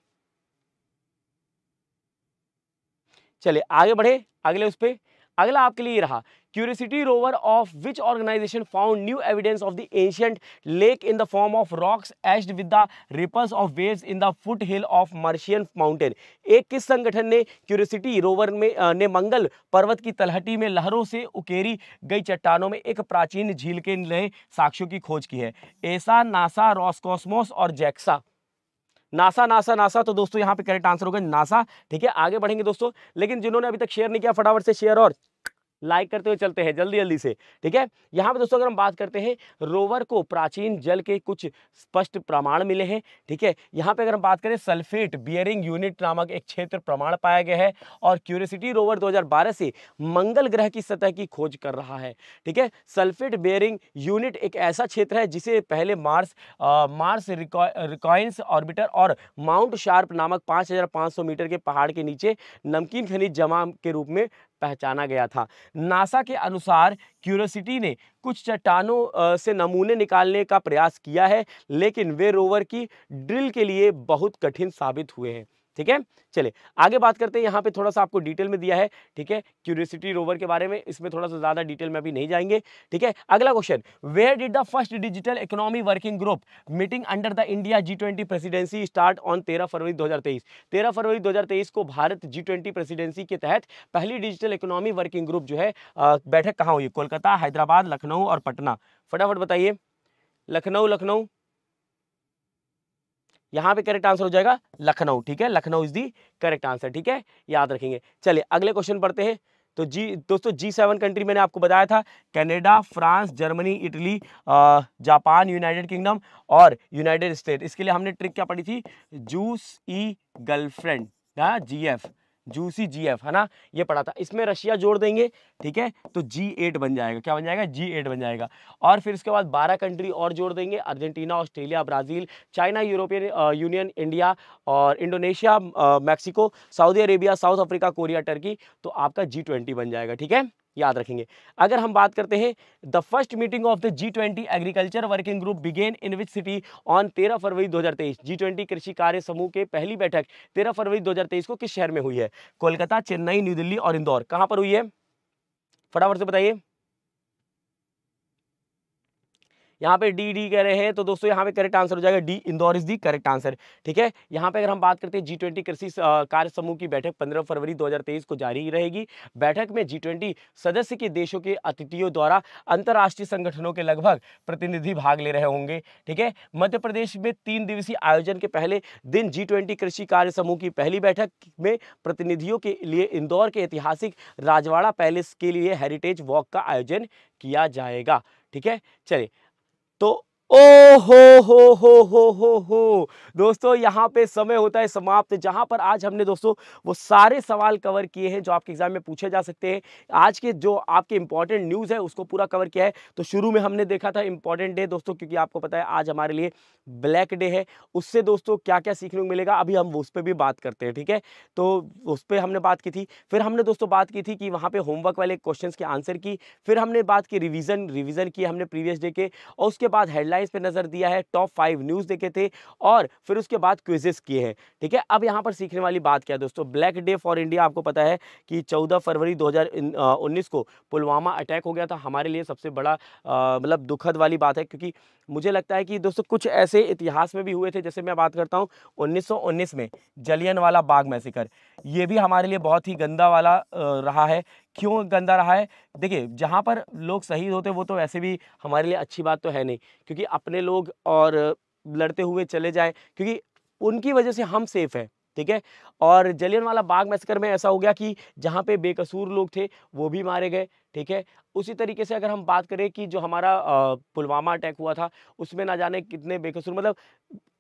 चलिए आगे बढ़े अगले उस पर अगला आपके लिए रहा curiosity rover of which organisation found new evidence of the ancient lake in the form of rocks etched with the ripples of waves in the foothill of Martian mountain एक किस संगठन ने क्यूरियसिटी रोवर में ने मंगल पर्वत की तलहटी में लहरों से उकेरी गई चट्टानों में एक प्राचीन झील के नए साक्ष्यों की खोज की है ऐसा नासा रॉस्कोसमोस और जैक्सा नासा नासा नासा तो दोस्तों यहाँ पे करेक्ट आंसर होगा नासा ठीक है आगे बढ़ेंगे दोस्तों लेकिन जिन्होंने अभी तक शेयर नहीं किया फटाफट से शेयर और लाइक करते हुए चलते हैं जल्दी जल्दी से ठीक है यहाँ पर दोस्तों अगर हम बात करते हैं रोवर को प्राचीन जल के कुछ स्पष्ट प्रमाण मिले हैं ठीक है यहाँ पर अगर हम बात करें सल्फेट बियरिंग यूनिट नामक एक क्षेत्र प्रमाण पाया गया है और क्यूरियसिटी रोवर 2012 से मंगल ग्रह की सतह की खोज कर रहा है ठीक है सल्फेट बियरिंग यूनिट एक ऐसा क्षेत्र है जिसे पहले Mars ah, Mars reconnaissance orbiter और माउंट शार्प नामक 5500 मीटर के पहाड़ के नीचे नमकीन खनिज जमा के रूप में पहचाना गया था नासा के अनुसार क्यूरोसिटी ने कुछ चट्टानों से नमूने निकालने का प्रयास किया है लेकिन वे रोवर की ड्रिल के लिए बहुत कठिन साबित हुए हैं ठीक है चलिए आगे बात करते हैं यहाँ पे थोड़ा सा आपको डिटेल में दिया है ठीक है क्यूरियसिटी रोवर के बारे में इसमें थोड़ा सा ज़्यादा डिटेल में अभी नहीं जाएंगे ठीक है अगला question where did the first digital economy working group meeting under the India G twenty presidency start on तेरह फरवरी दो हज़ार फरवरी दो को भारत जी ट्वेंटी प्रेसिडेंसी के तहत पहली डिजिटल इकोनॉमी वर्किंग ग्रुप जो है बैठक कहाँ हुई कोलकाता हैदराबाद लखनऊ और पटना फटाफट बताइए लखनऊ लखनऊ यहाँ पे करेक्ट आंसर हो जाएगा लखनऊ ठीक है Lucknow is the correct answer ठीक है याद रखेंगे चलिए अगले क्वेश्चन पढ़ते हैं तो जी दोस्तों जी सेवन कंट्री मैंने आपको बताया था Canada France Germany Italy Japan United Kingdom और यूनाइटेड स्टेट इसके लिए हमने ट्रिक क्या पढ़ी थी juice E girlfriend G F juicy G F है ना ये पड़ा था इसमें रशिया जोड़ देंगे ठीक है तो जी एट बन जाएगा क्या बन जाएगा जी एट बन जाएगा और फिर इसके बाद बारह कंट्री और जोड़ देंगे Argentina Australia Brazil China European Union India और Indonesia Mexico Saudi Arabia South Africa Korea Turkey तो आपका जी ट्वेंटी बन जाएगा ठीक है याद रखेंगे अगर हम बात करते हैं the first meeting of the G twenty agriculture working group began in which city on तेरह फरवरी 2023 जी ट्वेंटी कृषि कार्य समूह के पहली बैठक 13 फरवरी 2023 को किस शहर में हुई है कोलकाता चेन्नई न्यू दिल्ली और इंदौर कहां पर हुई है फटाफट से बताइए यहाँ पे डी डी कह रहे हैं तो दोस्तों यहाँ पे करेक्ट आंसर हो जाएगा D Indore is the correct answer ठीक है यहाँ पे अगर हम बात करते हैं जी ट्वेंटी कृषि कार्य समूह की बैठक पंद्रह फरवरी दो को जारी रहेगी बैठक में जी ट्वेंटी सदस्य के देशों के अतिथियों द्वारा अंतर्राष्ट्रीय संगठनों के लगभग प्रतिनिधि भाग ले रहे होंगे ठीक है मध्य प्रदेश में तीन दिवसीय आयोजन के पहले दिन जी कृषि कार्य समूह की पहली बैठक में प्रतिनिधियों के लिए इंदौर के ऐतिहासिक राजवाड़ा पैलेस के लिए हेरिटेज वॉक का आयोजन किया जाएगा ठीक है चलिए と ओ हो हो हो हो हो हो दोस्तों यहाँ पे समय होता है समाप्त जहाँ पर आज हमने दोस्तों वो सारे सवाल कवर किए हैं जो आपके एग्जाम में पूछे जा सकते हैं आज के जो आपके इंपॉर्टेंट न्यूज़ है उसको पूरा कवर किया है तो शुरू में हमने देखा था इंपॉर्टेंट डे दोस्तों क्योंकि आपको पता है आज हमारे लिए ब्लैक डे है उससे दोस्तों क्या क्या सीखने को मिलेगा अभी हम उस पर भी बात करते हैं ठीक है तो उस पर हमने बात की थी फिर हमने दोस्तों बात की थी कि वहाँ पर होमवर्क वाले क्वेश्चन के आंसर की फिर हमने बात की रिविज़न रिविज़न की हमने प्रीवियस डे के और उसके बाद हेडलाइन हेडलाइंस पे नज़र दिया है टॉप फाइव न्यूज़ देखे थे और फिर उसके बाद क्विजेस किए हैं ठीक है अब यहाँ पर सीखने वाली बात क्या है दोस्तों ब्लैक डे फॉर इंडिया आपको पता है कि चौदह फरवरी दो को पुलवामा अटैक हो गया था हमारे लिए सबसे बड़ा मतलब दुखद वाली बात है क्योंकि मुझे लगता है कि दोस्तों कुछ ऐसे इतिहास में भी हुए थे जैसे मैं बात करता हूँ 1919 में जलियन वाला बाग मैसेकर ये भी हमारे लिए बहुत ही गंदा वाला रहा है क्यों गंदा रहा है देखिए जहाँ पर लोग शहीद होते वो तो वैसे भी हमारे लिए अच्छी बात तो है नहीं क्योंकि अपने लोग और लड़ते हुए चले जाए क्योंकि उनकी वजह से हम सेफ़ हैं ठीक है और जलियनवाला बाग मैसकर में ऐसा हो गया कि जहाँ पे बेकसूर लोग थे वो भी मारे गए ठीक है उसी तरीके से अगर हम बात करें कि जो हमारा पुलवामा अटैक हुआ था उसमें ना जाने कितने बेकसूर मतलब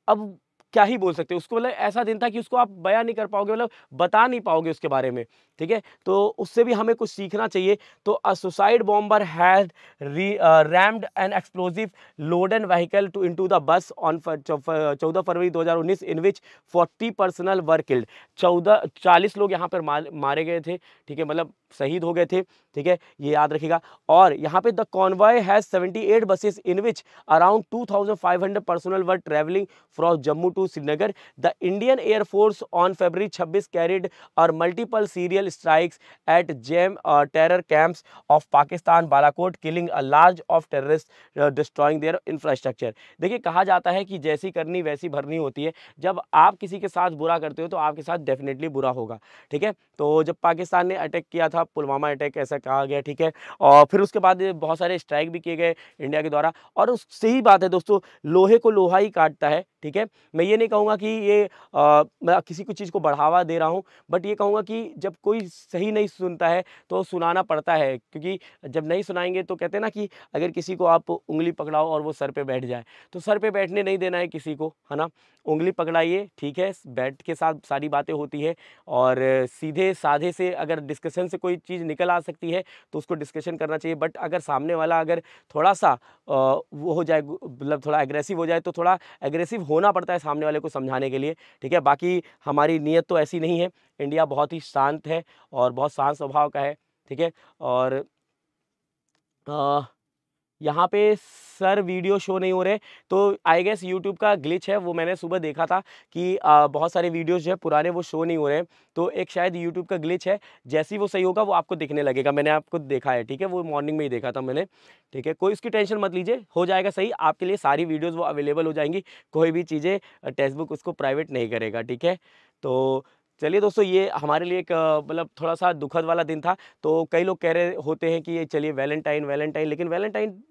अब क्या ही बोल सकते उसको मतलब ऐसा दिन था कि उसको आप बयां नहीं कर पाओगे मतलब बता नहीं पाओगे उसके बारे में ठीक है तो उससे भी हमें कुछ सीखना चाहिए तो a suicide bomber had rammed an explosive loaded vehicle to into the bus on चौदह फरवरी 2019 इन विच 40 पर्सनल वर किल्ड चौदह चालीस लोग यहाँ पर मारे गए थे ठीक है मतलब शहीद हो गए थे ठीक है ये याद रखिएगा और यहाँ पे the convoy has 78 buses in which around 2500 personnel were travelling from Jammu to Srinagar the Indian air force on February 26 carried out multiple serial strikes at JeM terror camps of Pakistan Balakot killing a large of terrorist destroying their infrastructure देखिए कहा जाता है कि जैसी करनी वैसी भरनी होती है जब आप किसी के साथ बुरा करते हो तो आपके साथ डेफिनेटली बुरा होगा ठीक है तो जब पाकिस्तान ने अटैक किया था था पुलवामा अटैक ऐसा कहा गया ठीक है और फिर उसके बाद बहुत सारे स्ट्राइक भी किए गए इंडिया के द्वारा और सही बात है दोस्तों लोहे को लोहा ही काटता है ठीक है मैं ये नहीं कहूँगा कि ये आ, मैं किसी को चीज़ को बढ़ावा दे रहा हूँ बट ये कहूँगा कि जब कोई सही नहीं सुनता है तो सुनाना पड़ता है क्योंकि जब नहीं सुनाएंगे तो कहते हैं ना कि अगर किसी को आप उंगली पकड़ाओ और वो सर पे बैठ जाए तो सर पे बैठने नहीं देना है किसी को है ना उंगली पकड़ाइए ठीक है बैट के साथ सारी बातें होती है और सीधे साधे से अगर डिस्कशन से कोई चीज़ निकल आ सकती है तो उसको डिस्कशन करना चाहिए बट अगर सामने वाला अगर थोड़ा सा वो हो जाए मतलब थोड़ा एग्रेसिव हो जाए तो थोड़ा एग्रेसिव होना पड़ता है सामने वाले को समझाने के लिए ठीक है बाकी हमारी नीयत तो ऐसी नहीं है इंडिया बहुत ही शांत है और बहुत शांत स्वभाव का है ठीक है और आ, यहाँ पे सर वीडियो शो नहीं हो रहे तो आई गेस यूट्यूब का ग्लिच है वो मैंने सुबह देखा था कि आ, बहुत सारे वीडियोस जो है पुराने वो शो नहीं हो रहे तो एक शायद यूट्यूब का ग्लिच है जैसे ही वो सही होगा वो आपको दिखने लगेगा मैंने आपको देखा है ठीक है वो मॉर्निंग में ही देखा था मैंने ठीक है कोई उसकी टेंशन मत लीजिए हो जाएगा सही आपके लिए सारी वीडियोज़ वो अवेलेबल हो जाएंगी कोई भी चीज़ें टेक्स्ट बुक उसको प्राइवेट नहीं करेगा ठीक है तो चलिए दोस्तों ये हमारे लिए एक मतलब थोड़ा सा दुखद वाला दिन था तो कई लोग कह रहे होते हैं कि ये चलिए वैलेंटाइन वैलेंटाइन लेकिन वैलेंटाइन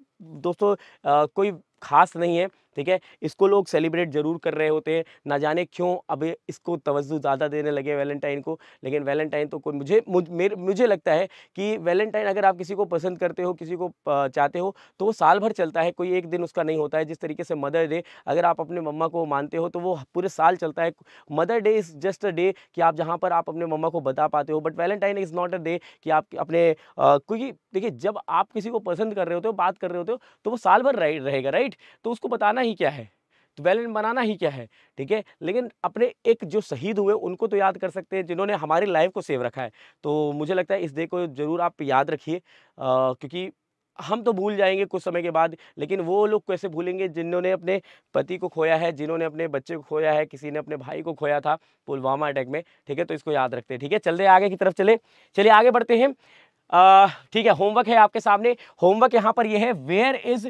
दोस्तों आ, कोई ख़ास नहीं है ठीक है इसको लोग सेलिब्रेट ज़रूर कर रहे होते हैं ना जाने क्यों अब इसको तवज्जो ज़्यादा देने लगे वैलेंटाइन को लेकिन वैलेंटाइन तो कोई मुझे मुझे मुझे लगता है कि वैलेंटाइन अगर आप किसी को पसंद करते हो किसी को चाहते हो तो वो साल भर चलता है कोई एक दिन उसका नहीं होता है जिस तरीके से मदर डे अगर आप अपने मम्मा को मानते हो तो वो पूरे साल चलता है mother day is just a day कि आप जहाँ पर आप अपने मम्मा को बता पाते हो but Valentine is not a day कि आप अपने क्योंकि देखिए जब आप किसी को पसंद कर रहे होते हो बात कर रहे होते हो तो वो साल भर रहेगा राइट तो उसको बताना बनाना ही क्या है तो वैलेंट बनाना ही क्या है ठीक है लेकिन अपने एक जो शहीद हुए उनको तो याद कर सकते हैं जिन्होंने हमारी लाइफ को सेव रखा है तो मुझे लगता है इस डे को ज़रूर आप याद रखिए क्योंकि हम तो भूल जाएंगे कुछ समय के बाद लेकिन वो लोग कैसे भूलेंगे जिन्होंने अपने पति को खोया है जिन्होंने अपने बच्चे को खोया है किसी ने अपने भाई को खोया था पुलवामा अटैक में ठीक है तो इसको याद रखते हैं ठीक है चलते आगे की तरफ चले चलिए आगे बढ़ते हैं ठीक है होमवर्क है आपके सामने होमवर्क यहाँ पर ये है where is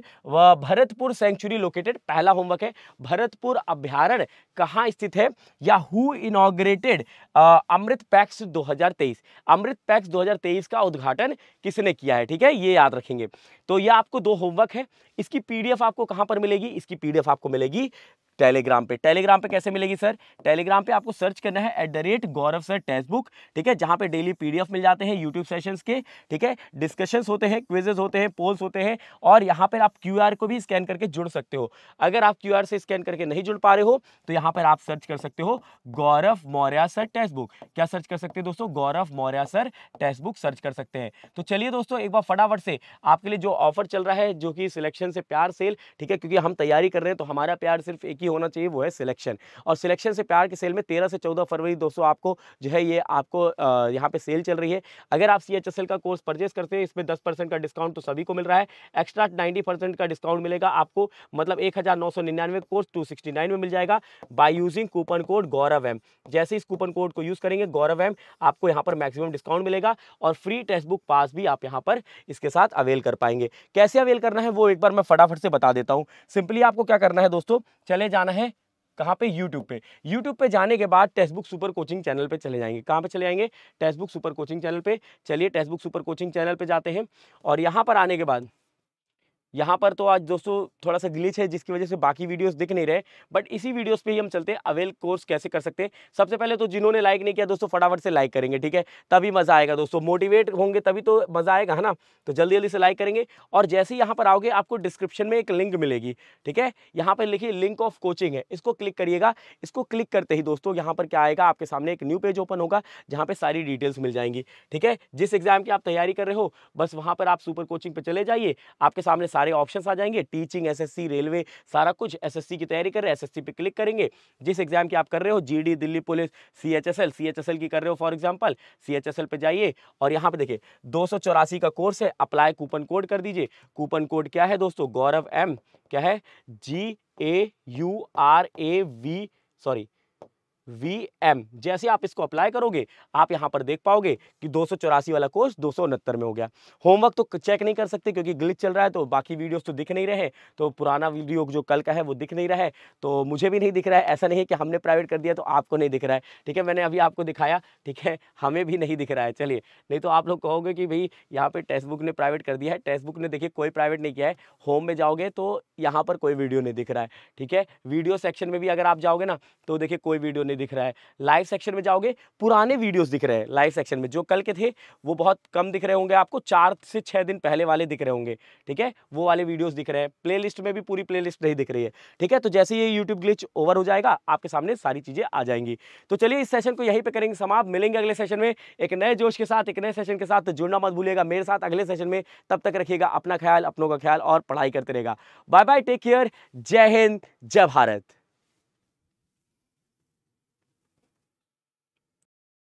Bharatpur sanctuary located पहला होमवर्क है भरतपुर अभ्यारण्य कहाँ स्थित है या who inaugurated Amritpex 2023 Amritpex 2023 का उद्घाटन किसने किया है ठीक है ये याद रखेंगे तो ये आपको दो होमवर्क है इसकी पीडीएफ आपको कहाँ पर मिलेगी इसकी पीडीएफ आपको मिलेगी टेलीग्राम पे टेलीग्राम पे कैसे मिलेगी सर टेलीग्राम पे आपको सर्च करना है at the rate Gaurav sir textbook ठीक है जहाँ पे डेली पीडीएफ मिल जाते हैं यूट्यूब सेशंस के ठीक है डिस्कशंस होते हैं क्विजेज होते हैं पोल्स होते हैं और यहाँ पर आप क्यू को भी स्कैन करके जुड़ सकते हो अगर आप क्यू से स्कैन करके नहीं जुड़ पा रहे हो तो यहाँ पर आप सर्च कर सकते हो Gaurav Maurya sir textbook क्या सर्च कर सकते हैं दोस्तों Gaurav Maurya sir textbook search कर सकते हैं तो चलिए दोस्तों एक बार फटाफट से आपके लिए जो ऑफर चल रहा है जो कि सिलेक्शन से प्यार सेल ठीक है क्योंकि हम तैयारी कर रहे हैं तो हमारा प्यार सिर्फ एक ही होना चाहिए वो है सिलेक्शन और सिलेक्शन से प्यार के सेल में तेरह से चौदह फरवरी दोस्तों आपको जो है ये आपको यहाँ पे सेल चल रही है अगर आप सी का कोर्स परचेज करते हैं इसमें दस का डिस्काउंट तो सभी को मिल रहा है एक्स्ट्रा नाइन्टी का डिस्काउंट मिलेगा आपको मतलब एक कोर्स टू में मिल जाएगा by using coupon code Gaurav M जैसे इस कूपन कोड को यूज़ करेंगे गौरव एम आपको यहाँ पर मैक्सिमम डिस्काउंट मिलेगा और फ्री टेक्स्ट बुक पास भी आप यहाँ पर इसके साथ अवेल कर पाएंगे कैसे अवेल करना है वो एक बार मैं फटाफट से बता देता हूँ सिंपली आपको क्या करना है दोस्तों चले जाना है कहाँ पे YouTube पे YouTube पे जाने के बाद text book super coaching channel पे चले जाएंगे कहाँ पे चले जाएंगे text book super coaching channel पे चलिए text book super coaching channel पे जाते हैं और यहाँ पर आने के बाद यहाँ पर तो आज दोस्तों थोड़ा सा ग्लिच है जिसकी वजह से बाकी वीडियोस दिख नहीं रहे बट इसी वीडियोस पे ही हम चलते हैं अवेल कोर्स कैसे कर सकते हैं सबसे पहले तो जिन्होंने लाइक नहीं किया दोस्तों फटाफट से लाइक करेंगे ठीक है तभी मज़ा आएगा दोस्तों मोटिवेट होंगे तभी तो मज़ा आएगा है ना तो जल्दी जल्दी से लाइक करेंगे और जैसे ही यहाँ पर आओगे आपको डिस्क्रिप्शन में एक लिंक मिलेगी ठीक है यहाँ पर लिखिए लिंक ऑफ कोचिंग है इसको क्लिक करिएगा इसको क्लिक करते ही दोस्तों यहाँ पर क्या आएगा आपके सामने एक न्यू पेज ओपन होगा जहाँ पर सारी डिटेल्स मिल जाएंगी ठीक है जिस एग्ज़ाम की आप तैयारी कर रहे हो बस वहाँ पर आप सुपर कोचिंग पर चले जाइए आपके सामने सारे ऑप्शन आ जाएंगे टीचिंग एसएससी रेलवे सारा कुछ एसएससी की तैयारी कर रहे हैं एस पे क्लिक करेंगे जिस एग्जाम की आप कर रहे हो GD Delhi police CHSL CHSL की कर रहे हो फॉर एग्जाम्पल सीएचएसएल पे जाइए और यहाँ पे देखिए दो का कोर्स है अप्लाई कूपन कोड कर दीजिए कूपन कोड क्या है दोस्तों गौरव एम क्या है G A U R A V sorry V M जैसे आप इसको अप्लाई करोगे आप यहाँ पर देख पाओगे कि दो वाला कोर्स दो में हो गया होमवर्क तो चेक नहीं कर सकते क्योंकि ग्लिच चल रहा है तो बाकी वीडियोस तो दिख नहीं रहे तो पुराना वीडियो जो कल का है वो दिख नहीं रहा है तो मुझे भी नहीं दिख रहा है ऐसा नहीं है कि हमने प्राइवेट कर दिया तो आपको नहीं दिख रहा है ठीक है मैंने अभी आपको दिखाया ठीक है हमें भी नहीं दिख रहा है चलिए नहीं तो आप लोग कहोगे कि भाई यहाँ पर टेक्स्ट बुक ने प्राइवेट कर दिया है टेक्स्ट बुक ने देखिए कोई प्राइवेट नहीं किया है होम में जाओगे तो यहाँ पर कोई वीडियो नहीं दिख रहा है ठीक है वीडियो सेक्शन में भी अगर आप जाओगे ना तो देखिए कोई वीडियो नहीं दिख रहा है लाइव सेक्शन में जाओगे पुराने वीडियोस दिख रहे हैं लाइव सेक्शन में जो कल के थे वो बहुत कम दिख रहे होंगे आपको चार से छः दिन पहले वाले दिख रहे होंगे ठीक है वो वाले वीडियोज़ दिख रहे हैं प्लेलिस्ट में भी पूरी प्लेलिस्ट नहीं दिख रही है ठीक है तो जैसे ये यूट्यूब ग्लिच ओवर हो जाएगा आपके सामने सारी चीज़ें आ जाएंगी तो चलिए इस सेशन को यहीं पर करेंगे समाप्त मिलेंगे अगले सेशन में एक नए जोश के साथ एक नए सेशन के साथ जुड़ना मत भूलिएगा मेरे साथ अगले सेशन में तब तक रखिएगा अपना ख्याल अपनों का ख्याल और पढ़ाई करते रहेगा बाय बाय टेक केयर जय हिंद जय भारत